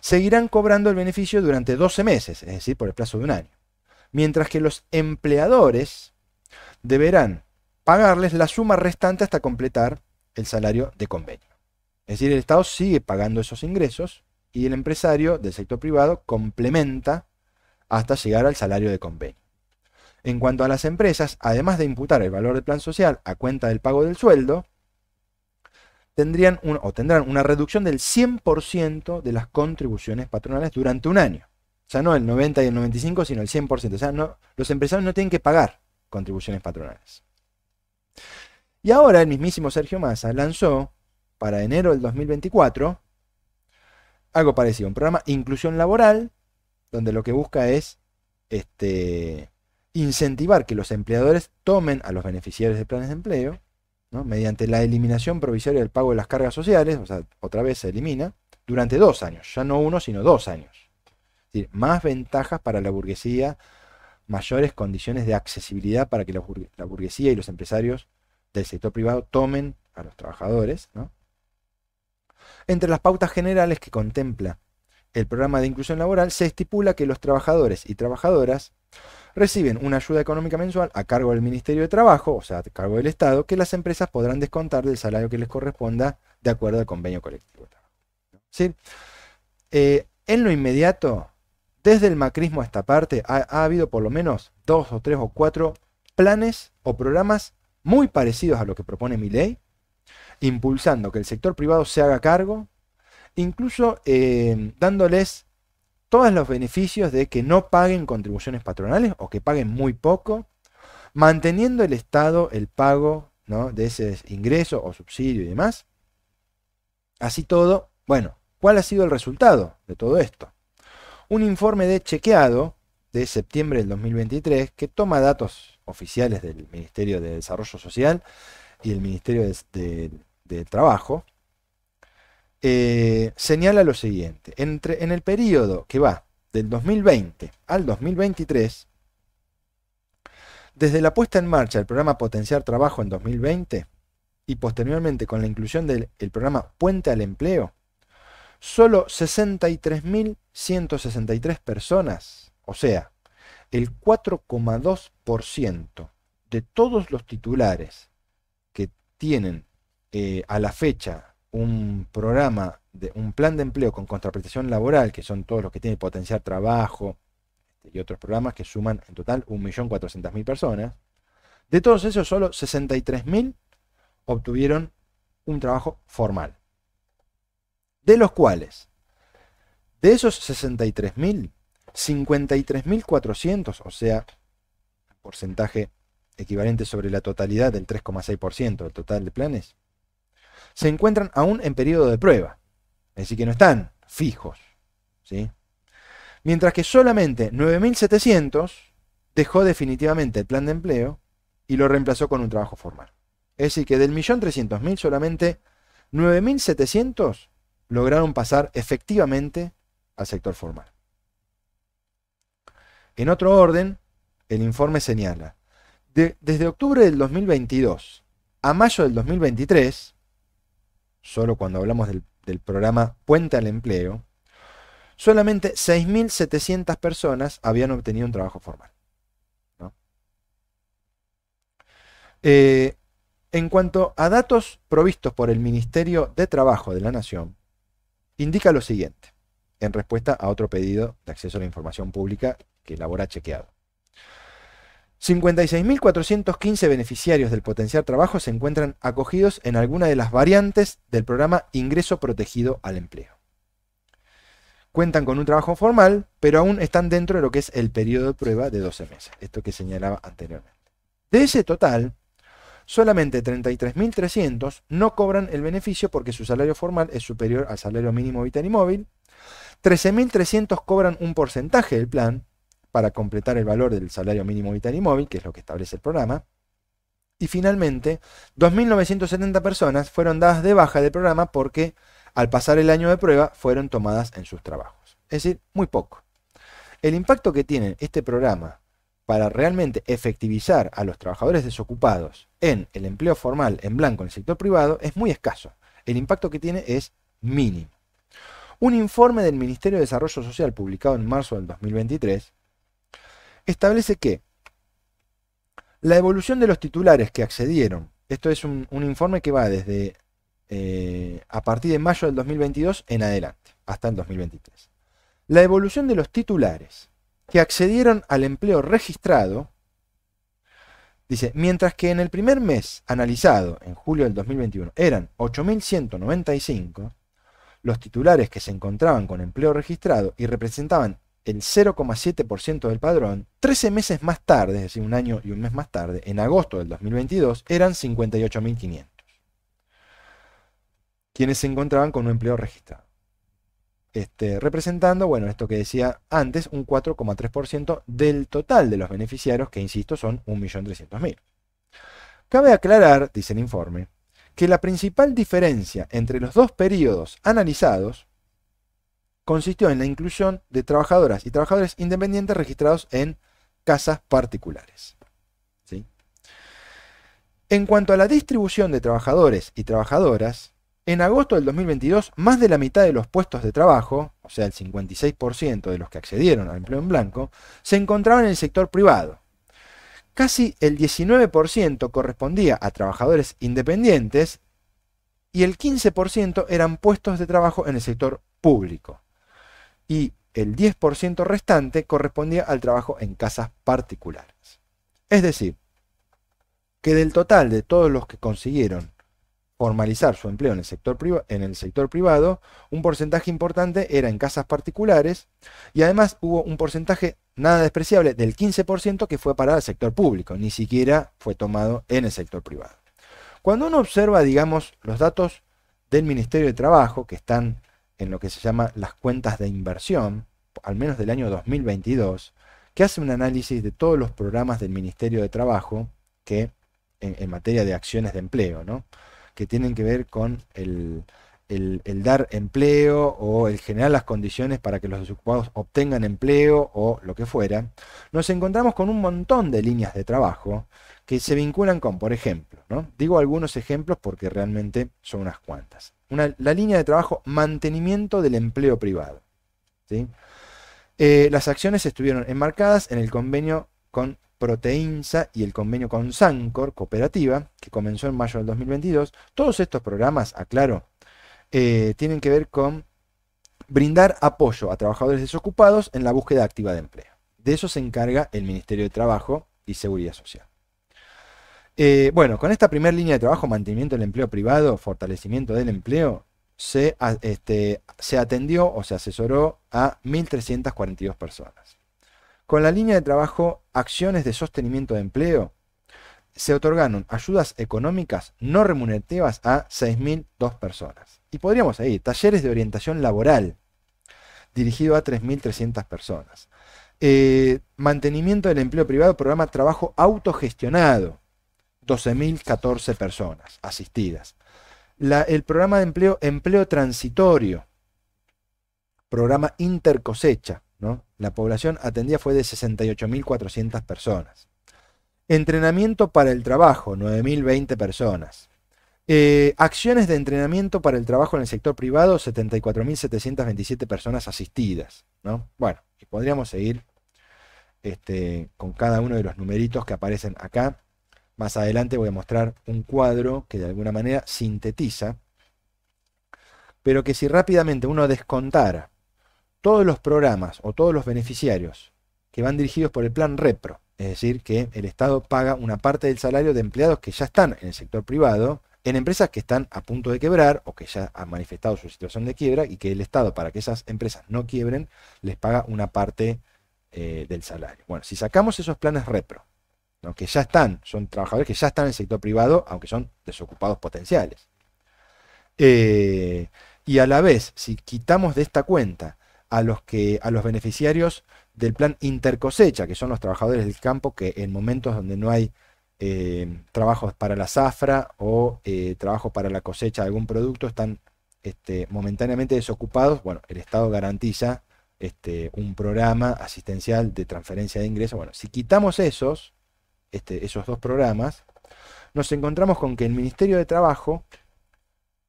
seguirán cobrando el beneficio durante 12 meses, es decir, por el plazo de un año, mientras que los empleadores deberán pagarles la suma restante hasta completar el salario de convenio. Es decir, el Estado sigue pagando esos ingresos y el empresario del sector privado complementa hasta llegar al salario de convenio. En cuanto a las empresas, además de imputar el valor del plan social a cuenta del pago del sueldo, tendrían tendrán una reducción del 100% de las contribuciones patronales durante un año. O sea, no el 90 y el 95, sino el 100%. O sea, los empresarios no tienen que pagar contribuciones patronales. Y ahora el mismísimo Sergio Massa lanzó para enero del 2024 algo parecido, un programa Inclusión Laboral, donde lo que busca es este, incentivar que los empleadores tomen a los beneficiarios de planes de empleo mediante la eliminación provisoria del pago de las cargas sociales, o sea, otra vez se elimina, durante dos años, ya no uno, sino dos años. Es decir, más ventajas para la burguesía, mayores condiciones de accesibilidad para que la, burguesía y los empresarios del sector privado tomen a los trabajadores. Entre las pautas generales que contempla el programa de inclusión laboral, se estipula que los trabajadores y trabajadoras reciben una ayuda económica mensual a cargo del Ministerio de Trabajo, o sea, a cargo del Estado, que las empresas podrán descontar del salario que les corresponda de acuerdo al convenio colectivo eh, en lo inmediato, desde el macrismo a esta parte, ha, habido por lo menos dos o tres o cuatro planes o programas muy parecidos a lo que propone mi ley, impulsando que el sector privado se haga cargo incluso em, dándoles todos los beneficios de que no paguen contribuciones patronales o que paguen muy poco, manteniendo el Estado el pago de ese ingreso o subsidio y demás. Así todo, bueno, ¿cuál ha sido el resultado de todo esto? Un informe de chequeado de septiembre del 2023 que toma datos oficiales del Ministerio de Desarrollo Social y el Ministerio de Trabajo, eh, señala lo siguiente. Entre, en el periodo que va del 2020 al 2023, desde la puesta en marcha del programa Potenciar Trabajo en 2020 y posteriormente con la inclusión del programa Puente al Empleo, solo 63.163 personas, o sea, el 4,2% de todos los titulares que tienen eh, a la fecha un programa, de, un plan de empleo con contraprestación laboral, que son todos los que tienen potenciar trabajo este, y otros programas que suman en total 1.400.000 personas, de todos esos solo 63.000 obtuvieron un trabajo formal. De los cuales, de esos 63.000, 53.400, o sea, porcentaje equivalente sobre la totalidad del 3,6% del total de planes, se encuentran aún en periodo de prueba. Es decir, que no están fijos. ¿sí? Mientras que solamente 9.700 dejó definitivamente el plan de empleo y lo reemplazó con un trabajo formal. Es decir, que del millón solamente 9.700 lograron pasar efectivamente al sector formal. En otro orden, el informe señala, desde octubre del 2022 a mayo del 2023, solo cuando hablamos del, programa Puente al Empleo, solamente 6.700 personas habían obtenido un trabajo formal. Eh, en cuanto a datos provistos por el Ministerio de Trabajo de la Nación, indica lo siguiente, en respuesta a otro pedido de acceso a la información pública que elabora chequeado. 56.415 beneficiarios del potencial trabajo se encuentran acogidos en alguna de las variantes del programa Ingreso Protegido al Empleo. Cuentan con un trabajo formal, pero aún están dentro de lo que es el periodo de prueba de 12 meses, esto que señalaba anteriormente. De ese total, solamente 33.300 no cobran el beneficio porque su salario formal es superior al salario mínimo vital y móvil. 13.300 cobran un porcentaje del plan, para completar el valor del salario mínimo vital y móvil, que es lo que establece el programa. Y finalmente, 2.970 personas fueron dadas de baja del programa porque al pasar el año de prueba fueron tomadas en sus trabajos. Es decir, muy poco. El impacto que tiene este programa para realmente efectivizar a los trabajadores desocupados en el empleo formal en blanco en el sector privado es muy escaso. El impacto que tiene es mínimo. Un informe del Ministerio de Desarrollo Social publicado en marzo del 2023 establece que la evolución de los titulares que accedieron, esto es un, informe que va desde eh, a partir de mayo del 2022 en adelante, hasta el 2023. La evolución de los titulares que accedieron al empleo registrado, dice, mientras que en el primer mes analizado, en julio del 2021, eran 8.195, los titulares que se encontraban con empleo registrado y representaban el 0,7% del padrón, 13 meses más tarde, es decir, un año y un mes más tarde, en agosto del 2022, eran 58.500, quienes se encontraban con un empleo registrado. Este, representando, bueno, esto que decía antes, un 4,3% del total de los beneficiarios, que insisto, son 1.300.000. Cabe aclarar, dice el informe, que la principal diferencia entre los dos periodos analizados consistió en la inclusión de trabajadoras y trabajadores independientes registrados en casas particulares. En cuanto a la distribución de trabajadores y trabajadoras, en agosto del 2022, más de la mitad de los puestos de trabajo, o sea, el 56% de los que accedieron al empleo en blanco, se encontraban en el sector privado. Casi el 19% correspondía a trabajadores independientes y el 15% eran puestos de trabajo en el sector público y el 10% restante correspondía al trabajo en casas particulares. Es decir, que del total de todos los que consiguieron formalizar su empleo en el, sector en el sector privado, un porcentaje importante era en casas particulares y además hubo un porcentaje nada despreciable del 15% que fue para el sector público, ni siquiera fue tomado en el sector privado. Cuando uno observa, digamos, los datos del Ministerio de Trabajo, que están en lo que se llama las cuentas de inversión, al menos del año 2022, que hace un análisis de todos los programas del Ministerio de Trabajo que en, materia de acciones de empleo, ¿no? que tienen que ver con el, dar empleo o el generar las condiciones para que los desocupados obtengan empleo o lo que fuera, nos encontramos con un montón de líneas de trabajo que se vinculan con, por ejemplo, ¿no? digo algunos ejemplos porque realmente son unas cuantas la línea de trabajo mantenimiento del empleo privado. Eh, las acciones estuvieron enmarcadas en el convenio con Proteinsa y el convenio con Sancor, cooperativa, que comenzó en mayo del 2022. Todos estos programas, aclaro, eh, tienen que ver con brindar apoyo a trabajadores desocupados en la búsqueda activa de empleo. De eso se encarga el Ministerio de Trabajo y Seguridad Social. Eh, bueno, con esta primera línea de trabajo, mantenimiento del empleo privado, fortalecimiento del empleo, se, este, se atendió o se asesoró a 1.342 personas. Con la línea de trabajo, acciones de sostenimiento de empleo, se otorgaron ayudas económicas no remunerativas a 6.002 personas. Y podríamos ahí, talleres de orientación laboral, dirigido a 3.300 personas. Eh, mantenimiento del empleo privado, programa trabajo autogestionado, 12.014 personas asistidas. el programa de empleo, empleo transitorio, programa intercosecha, ¿no? La población atendida fue de 68.400 personas. Entrenamiento para el trabajo, 9.020 personas. Eh, acciones de entrenamiento para el trabajo en el sector privado, 74.727 personas asistidas. ¿no? Bueno, y podríamos seguir este, con cada uno de los numeritos que aparecen acá. Más adelante voy a mostrar un cuadro que de alguna manera sintetiza, pero que si rápidamente uno descontara todos los programas o todos los beneficiarios que van dirigidos por el plan Repro, es decir, que el Estado paga una parte del salario de empleados que ya están en el sector privado, en empresas que están a punto de quebrar o que ya han manifestado su situación de quiebra y que el Estado, para que esas empresas no quiebren, les paga una parte eh, del salario. Bueno, si sacamos esos planes repro que ya están, son trabajadores que ya están en el sector privado, aunque son desocupados potenciales. Eh, y a la vez, si quitamos de esta cuenta a los, que, a los beneficiarios del plan intercosecha, que son los trabajadores del campo que en momentos donde no hay eh, trabajos para la zafra o eh, trabajo para la cosecha de algún producto, están este, momentáneamente desocupados, bueno, el Estado garantiza este, un programa asistencial de transferencia de ingresos. Bueno, si quitamos esos, este, esos dos programas, nos encontramos con que el Ministerio de Trabajo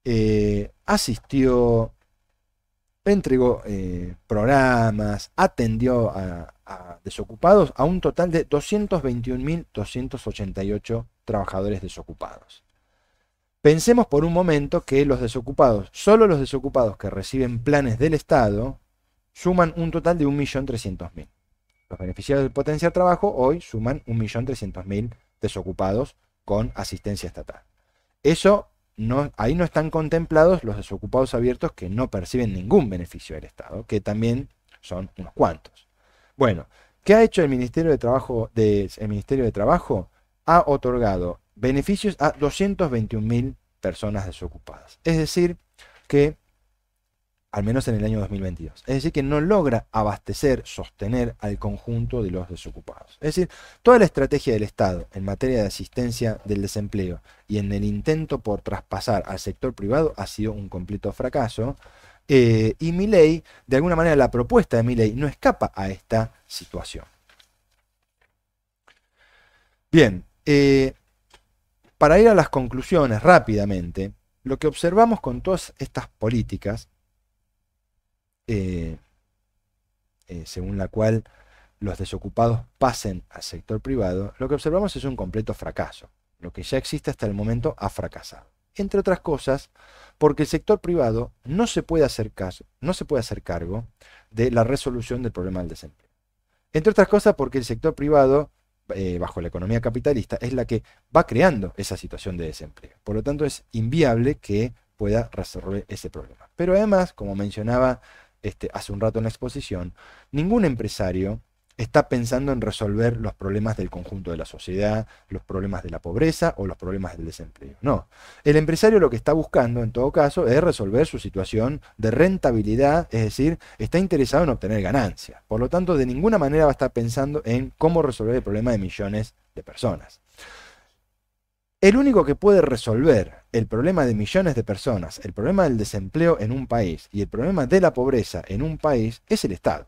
eh, asistió, entregó eh, programas, atendió a, a, desocupados a un total de 221.288 trabajadores desocupados. Pensemos por un momento que los desocupados, solo los desocupados que reciben planes del Estado, suman un total de 1.300.000. Los beneficiarios del potencial trabajo hoy suman 1.300.000 desocupados con asistencia estatal. Eso ahí no están contemplados los desocupados abiertos que no perciben ningún beneficio del Estado, que también son unos cuantos. Bueno, ¿qué ha hecho el Ministerio de Trabajo? el Ministerio de Trabajo ha otorgado beneficios a 221.000 personas desocupadas. Es decir, que al menos en el año 2022. Es decir, que no logra abastecer, sostener al conjunto de los desocupados. Es decir, toda la estrategia del Estado en materia de asistencia del desempleo y en el intento por traspasar al sector privado ha sido un completo fracaso. Eh, y mi ley, de alguna manera la propuesta de mi ley no escapa a esta situación. Bien, eh, para ir a las conclusiones rápidamente, lo que observamos con todas estas políticas eh, eh, según la cual los desocupados pasen al sector privado, lo que observamos es un completo fracaso. Lo que ya existe hasta el momento ha fracasado. Entre otras cosas, porque el sector privado no se puede hacer, no se puede hacer cargo de la resolución del problema del desempleo. Entre otras cosas, porque el sector privado, eh, bajo la economía capitalista, es la que va creando esa situación de desempleo. Por lo tanto, es inviable que pueda resolver ese problema. Pero además, como mencionaba este, hace un rato en la exposición, ningún empresario está pensando en resolver los problemas del conjunto de la sociedad, los problemas de la pobreza o los problemas del desempleo. No, el empresario lo que está buscando en todo caso es resolver su situación de rentabilidad, es decir, está interesado en obtener ganancias. Por lo tanto, de ninguna manera va a estar pensando en cómo resolver el problema de millones de personas. El único que puede resolver el problema de millones de personas, el problema del desempleo en un país y el problema de la pobreza en un país es el Estado.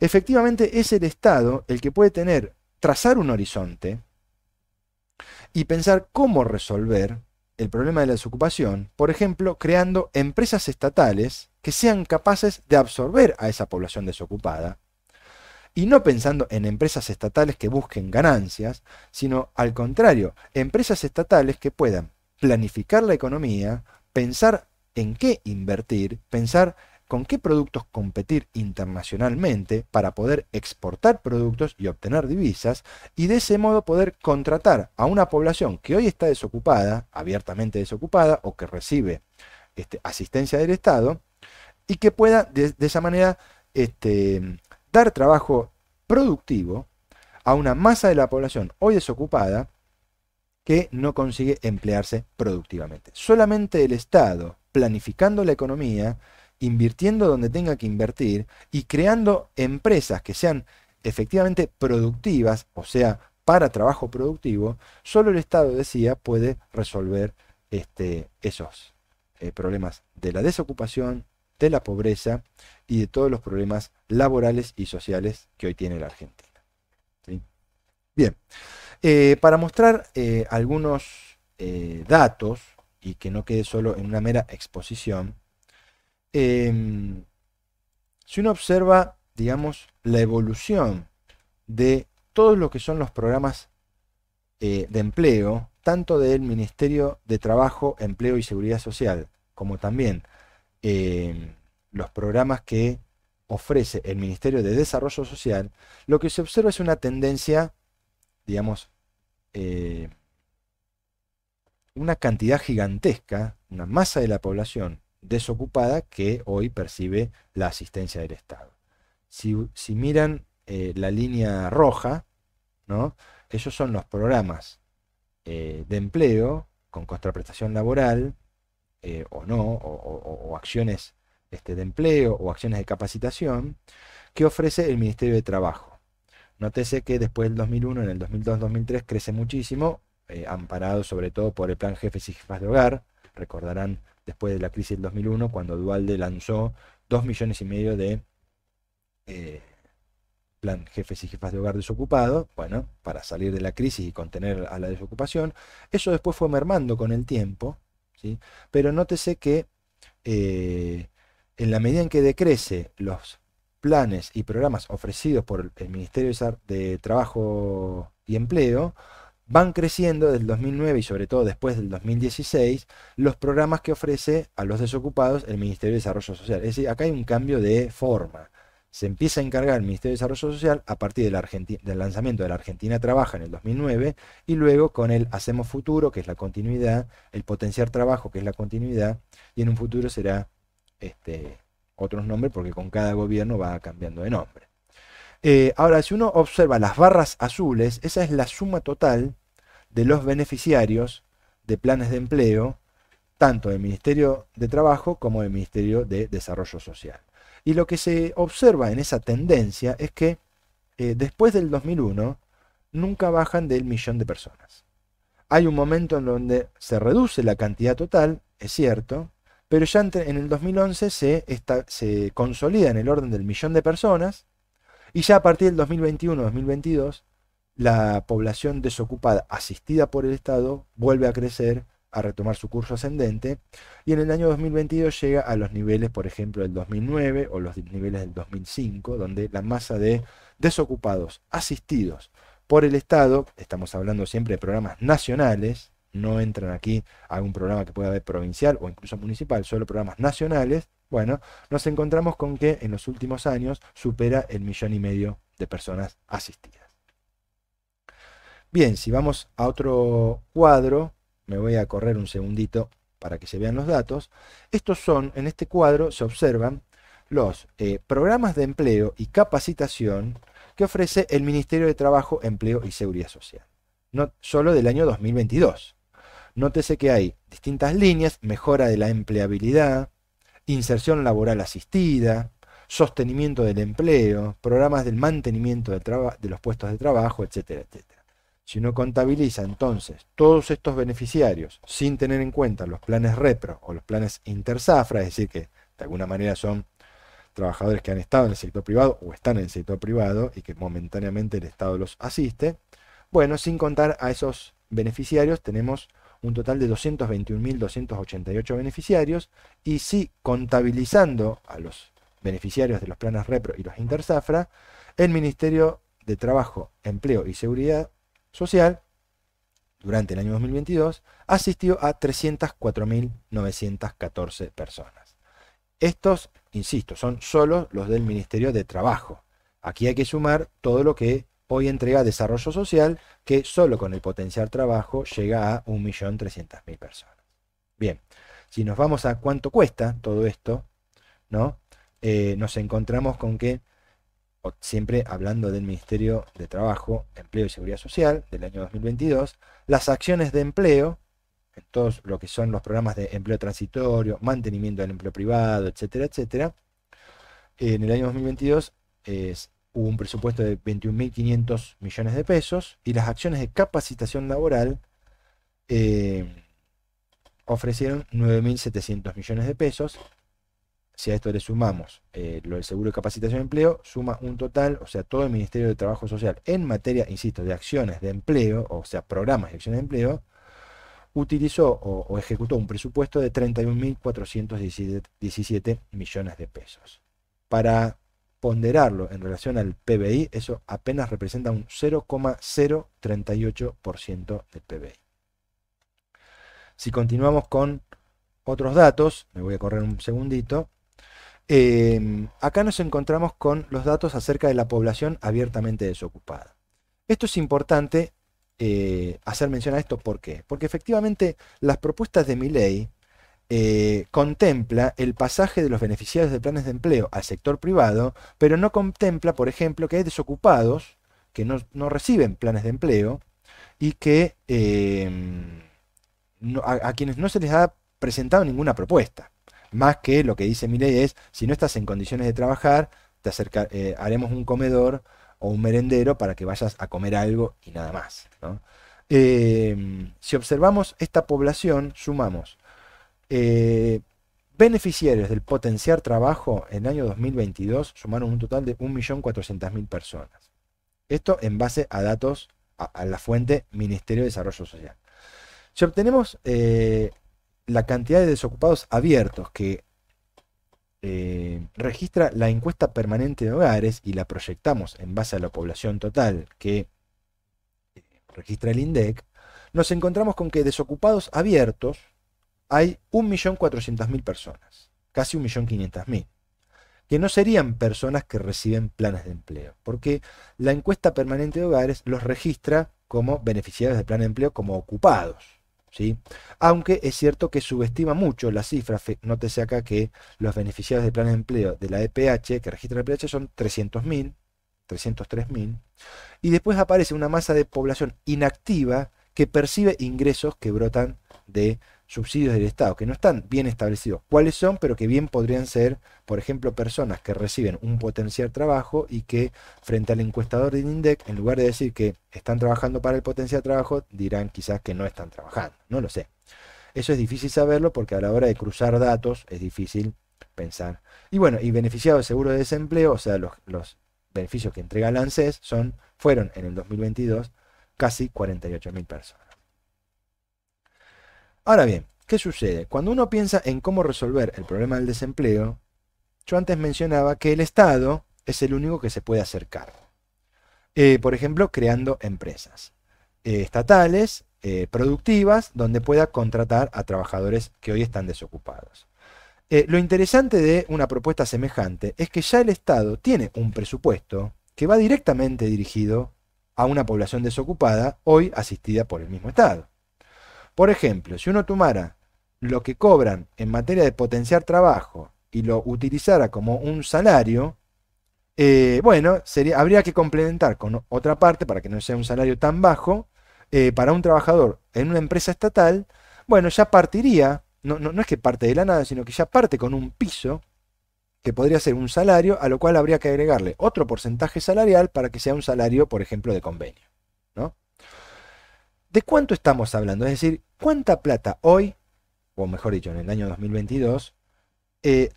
Efectivamente es el Estado el que puede tener, trazar un horizonte y pensar cómo resolver el problema de la desocupación, por ejemplo, creando empresas estatales que sean capaces de absorber a esa población desocupada y no pensando en empresas estatales que busquen ganancias, sino al contrario, empresas estatales que puedan planificar la economía, pensar en qué invertir, pensar con qué productos competir internacionalmente para poder exportar productos y obtener divisas y de ese modo poder contratar a una población que hoy está desocupada, abiertamente desocupada o que recibe este, asistencia del Estado y que pueda de, esa manera este, dar trabajo productivo a una masa de la población hoy desocupada que no consigue emplearse productivamente. Solamente el Estado, planificando la economía, invirtiendo donde tenga que invertir y creando empresas que sean efectivamente productivas, o sea, para trabajo productivo, solo el Estado, decía, puede resolver este, esos eh, problemas de la desocupación, de la pobreza y de todos los problemas laborales y sociales que hoy tiene la Argentina. Bien, eh, para mostrar eh, algunos eh, datos y que no quede solo en una mera exposición, em, si uno observa, digamos, la evolución de todos lo que son los programas de empleo, tanto del Ministerio de Trabajo, Empleo y Seguridad Social, como también Em, los programas que ofrece el Ministerio de Desarrollo Social, lo que se observa es una tendencia, digamos, eh, una cantidad gigantesca, una masa de la población desocupada que hoy percibe la asistencia del Estado. Si, miran eh, la línea roja, ¿no? esos son los programas eh, de empleo con contraprestación laboral, eh, o no, o, acciones este, de empleo o acciones de capacitación que ofrece el Ministerio de Trabajo. Nótese que después del 2001, en el 2002-2003 crece muchísimo, eh, amparado sobre todo por el plan Jefes y Jefas de Hogar. Recordarán después de la crisis del 2001 cuando Dualde lanzó 2 millones y medio de eh, plan Jefes y Jefas de Hogar desocupado, bueno, para salir de la crisis y contener a la desocupación. Eso después fue mermando con el tiempo pero nótese que eh, en la medida en que decrece los planes y programas ofrecidos por el Ministerio de Trabajo y Empleo, van creciendo desde el 2009 y sobre todo después del 2016 los programas que ofrece a los desocupados el Ministerio de Desarrollo Social. Es decir, acá hay un cambio de forma se empieza a encargar el Ministerio de Desarrollo Social a partir del, lanzamiento de la Argentina Trabaja en el 2009 y luego con el Hacemos Futuro, que es la continuidad, el Potenciar Trabajo, que es la continuidad, y en un futuro será este, otros nombres porque con cada gobierno va cambiando de nombre. Eh, ahora, si uno observa las barras azules, esa es la suma total de los beneficiarios de planes de empleo, tanto del Ministerio de Trabajo como del Ministerio de Desarrollo Social. Y lo que se observa en esa tendencia es que eh, después del 2001 nunca bajan del millón de personas. Hay un momento en donde se reduce la cantidad total, es cierto, pero ya en el 2011 se, se consolida en el orden del millón de personas y ya a partir del 2021-2022 la población desocupada asistida por el Estado vuelve a crecer a retomar su curso ascendente y en el año 2022 llega a los niveles, por ejemplo, del 2009 o los niveles del 2005, donde la masa de desocupados asistidos por el Estado, estamos hablando siempre de programas nacionales, no entran aquí a algún programa que pueda haber provincial o incluso municipal, solo programas nacionales, bueno, nos encontramos con que en los últimos años supera el millón y medio de personas asistidas. Bien, si vamos a otro cuadro, me voy a correr un segundito para que se vean los datos. Estos son, en este cuadro se observan los eh, programas de empleo y capacitación que ofrece el Ministerio de Trabajo, Empleo y Seguridad Social. No, solo del año 2022. Nótese que hay distintas líneas, mejora de la empleabilidad, inserción laboral asistida, sostenimiento del empleo, programas del mantenimiento de, los puestos de trabajo, etc etcétera. Si uno contabiliza entonces todos estos beneficiarios sin tener en cuenta los planes repro o los planes intersafra, es decir, que de alguna manera son trabajadores que han estado en el sector privado o están en el sector privado y que momentáneamente el Estado los asiste, bueno, sin contar a esos beneficiarios tenemos un total de 221.288 beneficiarios y si contabilizando a los beneficiarios de los planes repro y los intersafra, el Ministerio de Trabajo, Empleo y Seguridad Social, durante el año 2022, asistió a 304.914 personas. Estos, insisto, son solo los del Ministerio de Trabajo. Aquí hay que sumar todo lo que hoy entrega Desarrollo Social, que solo con el potencial trabajo llega a 1.300.000 personas. Bien, si nos vamos a cuánto cuesta todo esto, ¿no? Eh, nos encontramos con que siempre hablando del Ministerio de Trabajo, Empleo y Seguridad Social del año 2022, las acciones de empleo, en todos lo que son los programas de empleo transitorio, mantenimiento del empleo privado, etcétera, etcétera. En el año 2022 es, hubo un presupuesto de 21.500 millones de pesos y las acciones de capacitación laboral eh, ofrecieron 9.700 millones de pesos si a esto le sumamos eh, lo del seguro de capacitación de empleo, suma un total, o sea, todo el Ministerio de Trabajo Social en materia, insisto, de acciones de empleo, o sea, programas de acciones de empleo, utilizó o, o ejecutó un presupuesto de 31.417 millones de pesos. Para ponderarlo en relación al PBI, eso apenas representa un 0,038% del PBI. Si continuamos con otros datos, me voy a correr un segundito, Em, acá nos encontramos con los datos acerca de la población abiertamente desocupada. Esto es importante eh, hacer mención a esto, ¿por qué? Porque efectivamente las propuestas de mi ley eh, contempla el pasaje de los beneficiarios de planes de empleo al sector privado, pero no contempla, por ejemplo, que hay desocupados que no, reciben planes de empleo y que em, a, quienes no se les ha presentado ninguna propuesta. Más que lo que dice Miley es, si no estás en condiciones de trabajar, te eh, haremos un comedor o un merendero para que vayas a comer algo y nada más. Em, si observamos esta población, sumamos eh, beneficiarios del potenciar trabajo en el año 2022 sumaron un total de 1.400.000 personas. Esto en base a datos, a, la fuente Ministerio de Desarrollo Social. Si obtenemos eh, la cantidad de desocupados abiertos que eh, registra la encuesta permanente de hogares y la proyectamos en base a la población total que eh, registra el INDEC, nos encontramos con que desocupados abiertos hay 1.400.000 personas, casi 1.500.000, que no serían personas que reciben planes de empleo, porque la encuesta permanente de hogares los registra como beneficiarios del plan de empleo, como ocupados. Aunque es cierto que subestima mucho la cifra, Nótese acá que los beneficiarios del plan de empleo de la EPH, que registra la EPH, son 300.000, 303.000. Y después aparece una masa de población inactiva que percibe ingresos que brotan de subsidios del Estado, que no están bien establecidos cuáles son, pero que bien podrían ser, por ejemplo, personas que reciben un potencial trabajo y que frente al encuestador de INDEC, en lugar de decir que están trabajando para el potencial trabajo, dirán quizás que no están trabajando, no lo sé. Eso es difícil saberlo porque a la hora de cruzar datos es difícil pensar. Y bueno, y beneficiados de seguro de desempleo, o sea, los, beneficios que entrega el ANSES son, fueron en el 2022 casi 48.000 personas. Ahora bien, ¿qué sucede? Cuando uno piensa en cómo resolver el problema del desempleo, yo antes mencionaba que el Estado es el único que se puede acercar, eh, por ejemplo, creando empresas eh, estatales, eh, productivas, donde pueda contratar a trabajadores que hoy están desocupados. lo interesante de una propuesta semejante es que ya el Estado tiene un presupuesto que va directamente dirigido a una población desocupada, hoy asistida por el mismo Estado. Por ejemplo, si uno tomara lo que cobran en materia de potenciar trabajo y lo utilizara como un salario, eh, bueno, habría que complementar con otra parte para que no sea un salario tan bajo. Eh, para un trabajador en una empresa estatal, bueno, ya partiría, no, no es que parte de la nada, sino que ya parte con un piso que podría ser un salario, a lo cual habría que agregarle otro porcentaje salarial para que sea un salario, por ejemplo, de convenio. ¿De cuánto estamos hablando? Es decir, ¿cuánta plata hoy, o mejor dicho, en el año 2022, eh,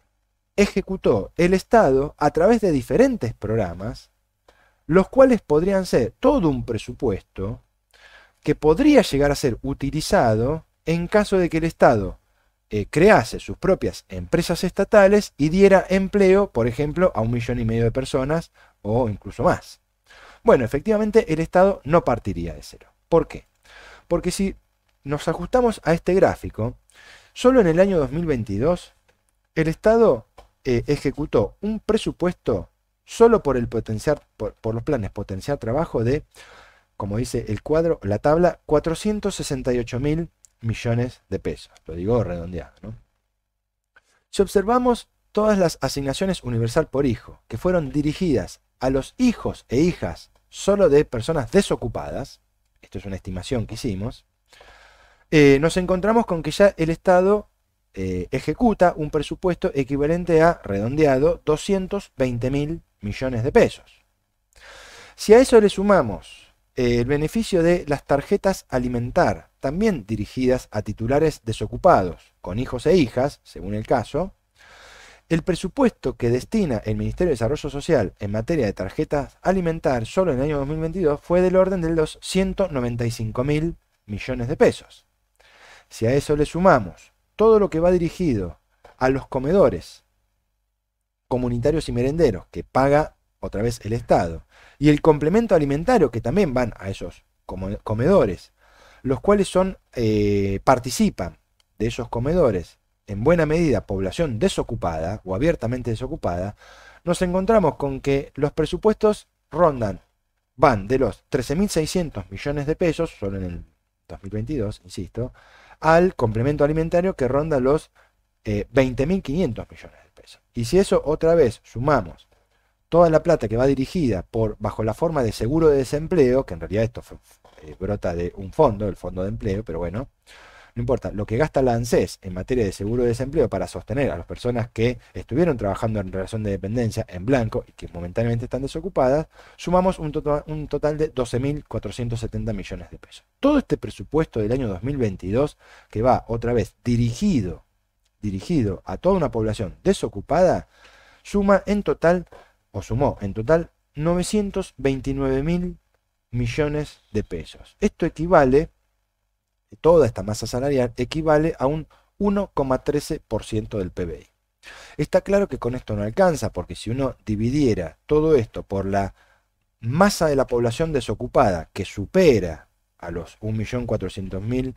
ejecutó el Estado a través de diferentes programas, los cuales podrían ser todo un presupuesto que podría llegar a ser utilizado en caso de que el Estado eh, crease sus propias empresas estatales y diera empleo, por ejemplo, a un millón y medio de personas o incluso más. Bueno, efectivamente el Estado no partiría de cero. ¿Por qué? Porque si nos ajustamos a este gráfico, solo en el año 2022 el Estado eh, ejecutó un presupuesto solo por, el por, los planes potenciar trabajo de, como dice el cuadro, la tabla, 468 mil millones de pesos. Lo digo redondeado. Si observamos todas las asignaciones universal por hijo que fueron dirigidas a los hijos e hijas solo de personas desocupadas, esto es una estimación que hicimos, eh, nos encontramos con que ya el Estado eh, ejecuta un presupuesto equivalente a, redondeado, 220 mil millones de pesos. Si a eso le sumamos eh, el beneficio de las tarjetas alimentar, también dirigidas a titulares desocupados, con hijos e hijas, según el caso, el presupuesto que destina el Ministerio de Desarrollo Social en materia de tarjetas alimentar solo en el año 2022 fue del orden de los 195 mil millones de pesos. Si a eso le sumamos todo lo que va dirigido a los comedores comunitarios y merenderos que paga otra vez el Estado y el complemento alimentario que también van a esos comedores, los cuales son eh, participan de esos comedores en buena medida población desocupada o abiertamente desocupada, nos encontramos con que los presupuestos rondan, van de los 13.600 millones de pesos, solo en el 2022, insisto, al complemento alimentario que ronda los 20.500 eh, millones de pesos. Y si eso otra vez sumamos toda la plata que va dirigida por bajo la forma de seguro de desempleo, que en realidad esto eh, brota de un fondo, el fondo de empleo, pero bueno, no importa, lo que gasta la ANSES en materia de seguro de desempleo para sostener a las personas que estuvieron trabajando en relación de dependencia en blanco y que momentáneamente están desocupadas, sumamos un, total, un total de 12.470 millones de pesos. Todo este presupuesto del año 2022, que va otra vez dirigido, dirigido a toda una población desocupada, suma en total, o sumó en total, 929.000 millones de pesos. Esto equivale toda esta masa salarial equivale a un 1,13% del PBI. Está claro que con esto no alcanza, porque si uno dividiera todo esto por la masa de la población desocupada, que supera a los 1.400.000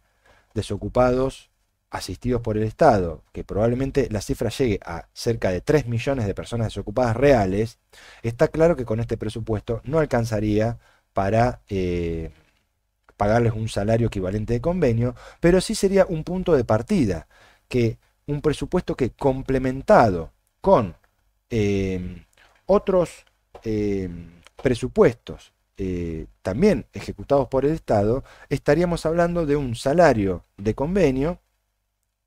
desocupados asistidos por el Estado, que probablemente la cifra llegue a cerca de 3 millones de personas desocupadas reales, está claro que con este presupuesto no alcanzaría para eh, pagarles un salario equivalente de convenio, pero sí sería un punto de partida, que un presupuesto que complementado con em, otros em, presupuestos eh, también ejecutados por el Estado, estaríamos hablando de un salario de convenio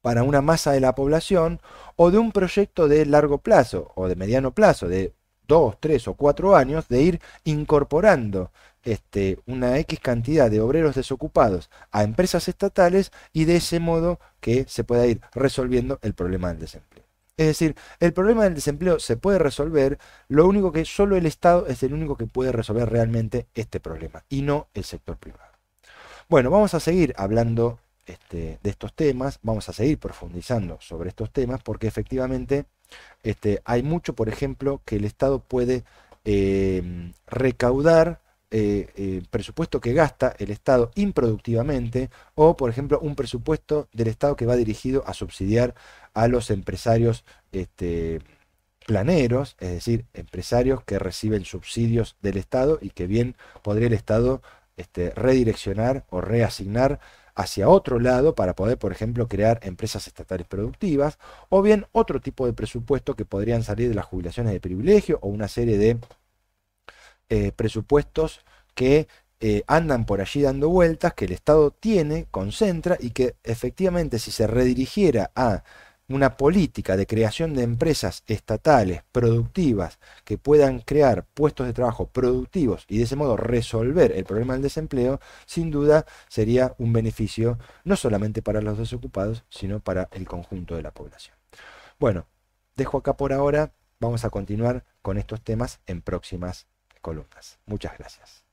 para una masa de la población o de un proyecto de largo plazo o de mediano plazo, de dos, tres o cuatro años de ir incorporando este, una X cantidad de obreros desocupados a empresas estatales y de ese modo que se pueda ir resolviendo el problema del desempleo. Es decir, el problema del desempleo se puede resolver, lo único que solo el Estado es el único que puede resolver realmente este problema y no el sector privado. Bueno, vamos a seguir hablando este, de estos temas, vamos a seguir profundizando sobre estos temas porque efectivamente este, hay mucho, por ejemplo, que el Estado puede eh, recaudar eh, eh, presupuesto que gasta el Estado improductivamente o, por ejemplo, un presupuesto del Estado que va dirigido a subsidiar a los empresarios este, planeros, es decir, empresarios que reciben subsidios del Estado y que bien podría el Estado este, redireccionar o reasignar hacia otro lado para poder, por ejemplo, crear empresas estatales productivas, o bien otro tipo de presupuesto que podrían salir de las jubilaciones de privilegio o una serie de eh, presupuestos que eh, andan por allí dando vueltas, que el Estado tiene, concentra y que efectivamente si se redirigiera a una política de creación de empresas estatales productivas que puedan crear puestos de trabajo productivos y de ese modo resolver el problema del desempleo, sin duda sería un beneficio no solamente para los desocupados, sino para el conjunto de la población. Bueno, dejo acá por ahora, vamos a continuar con estos temas en próximas columnas. Muchas gracias.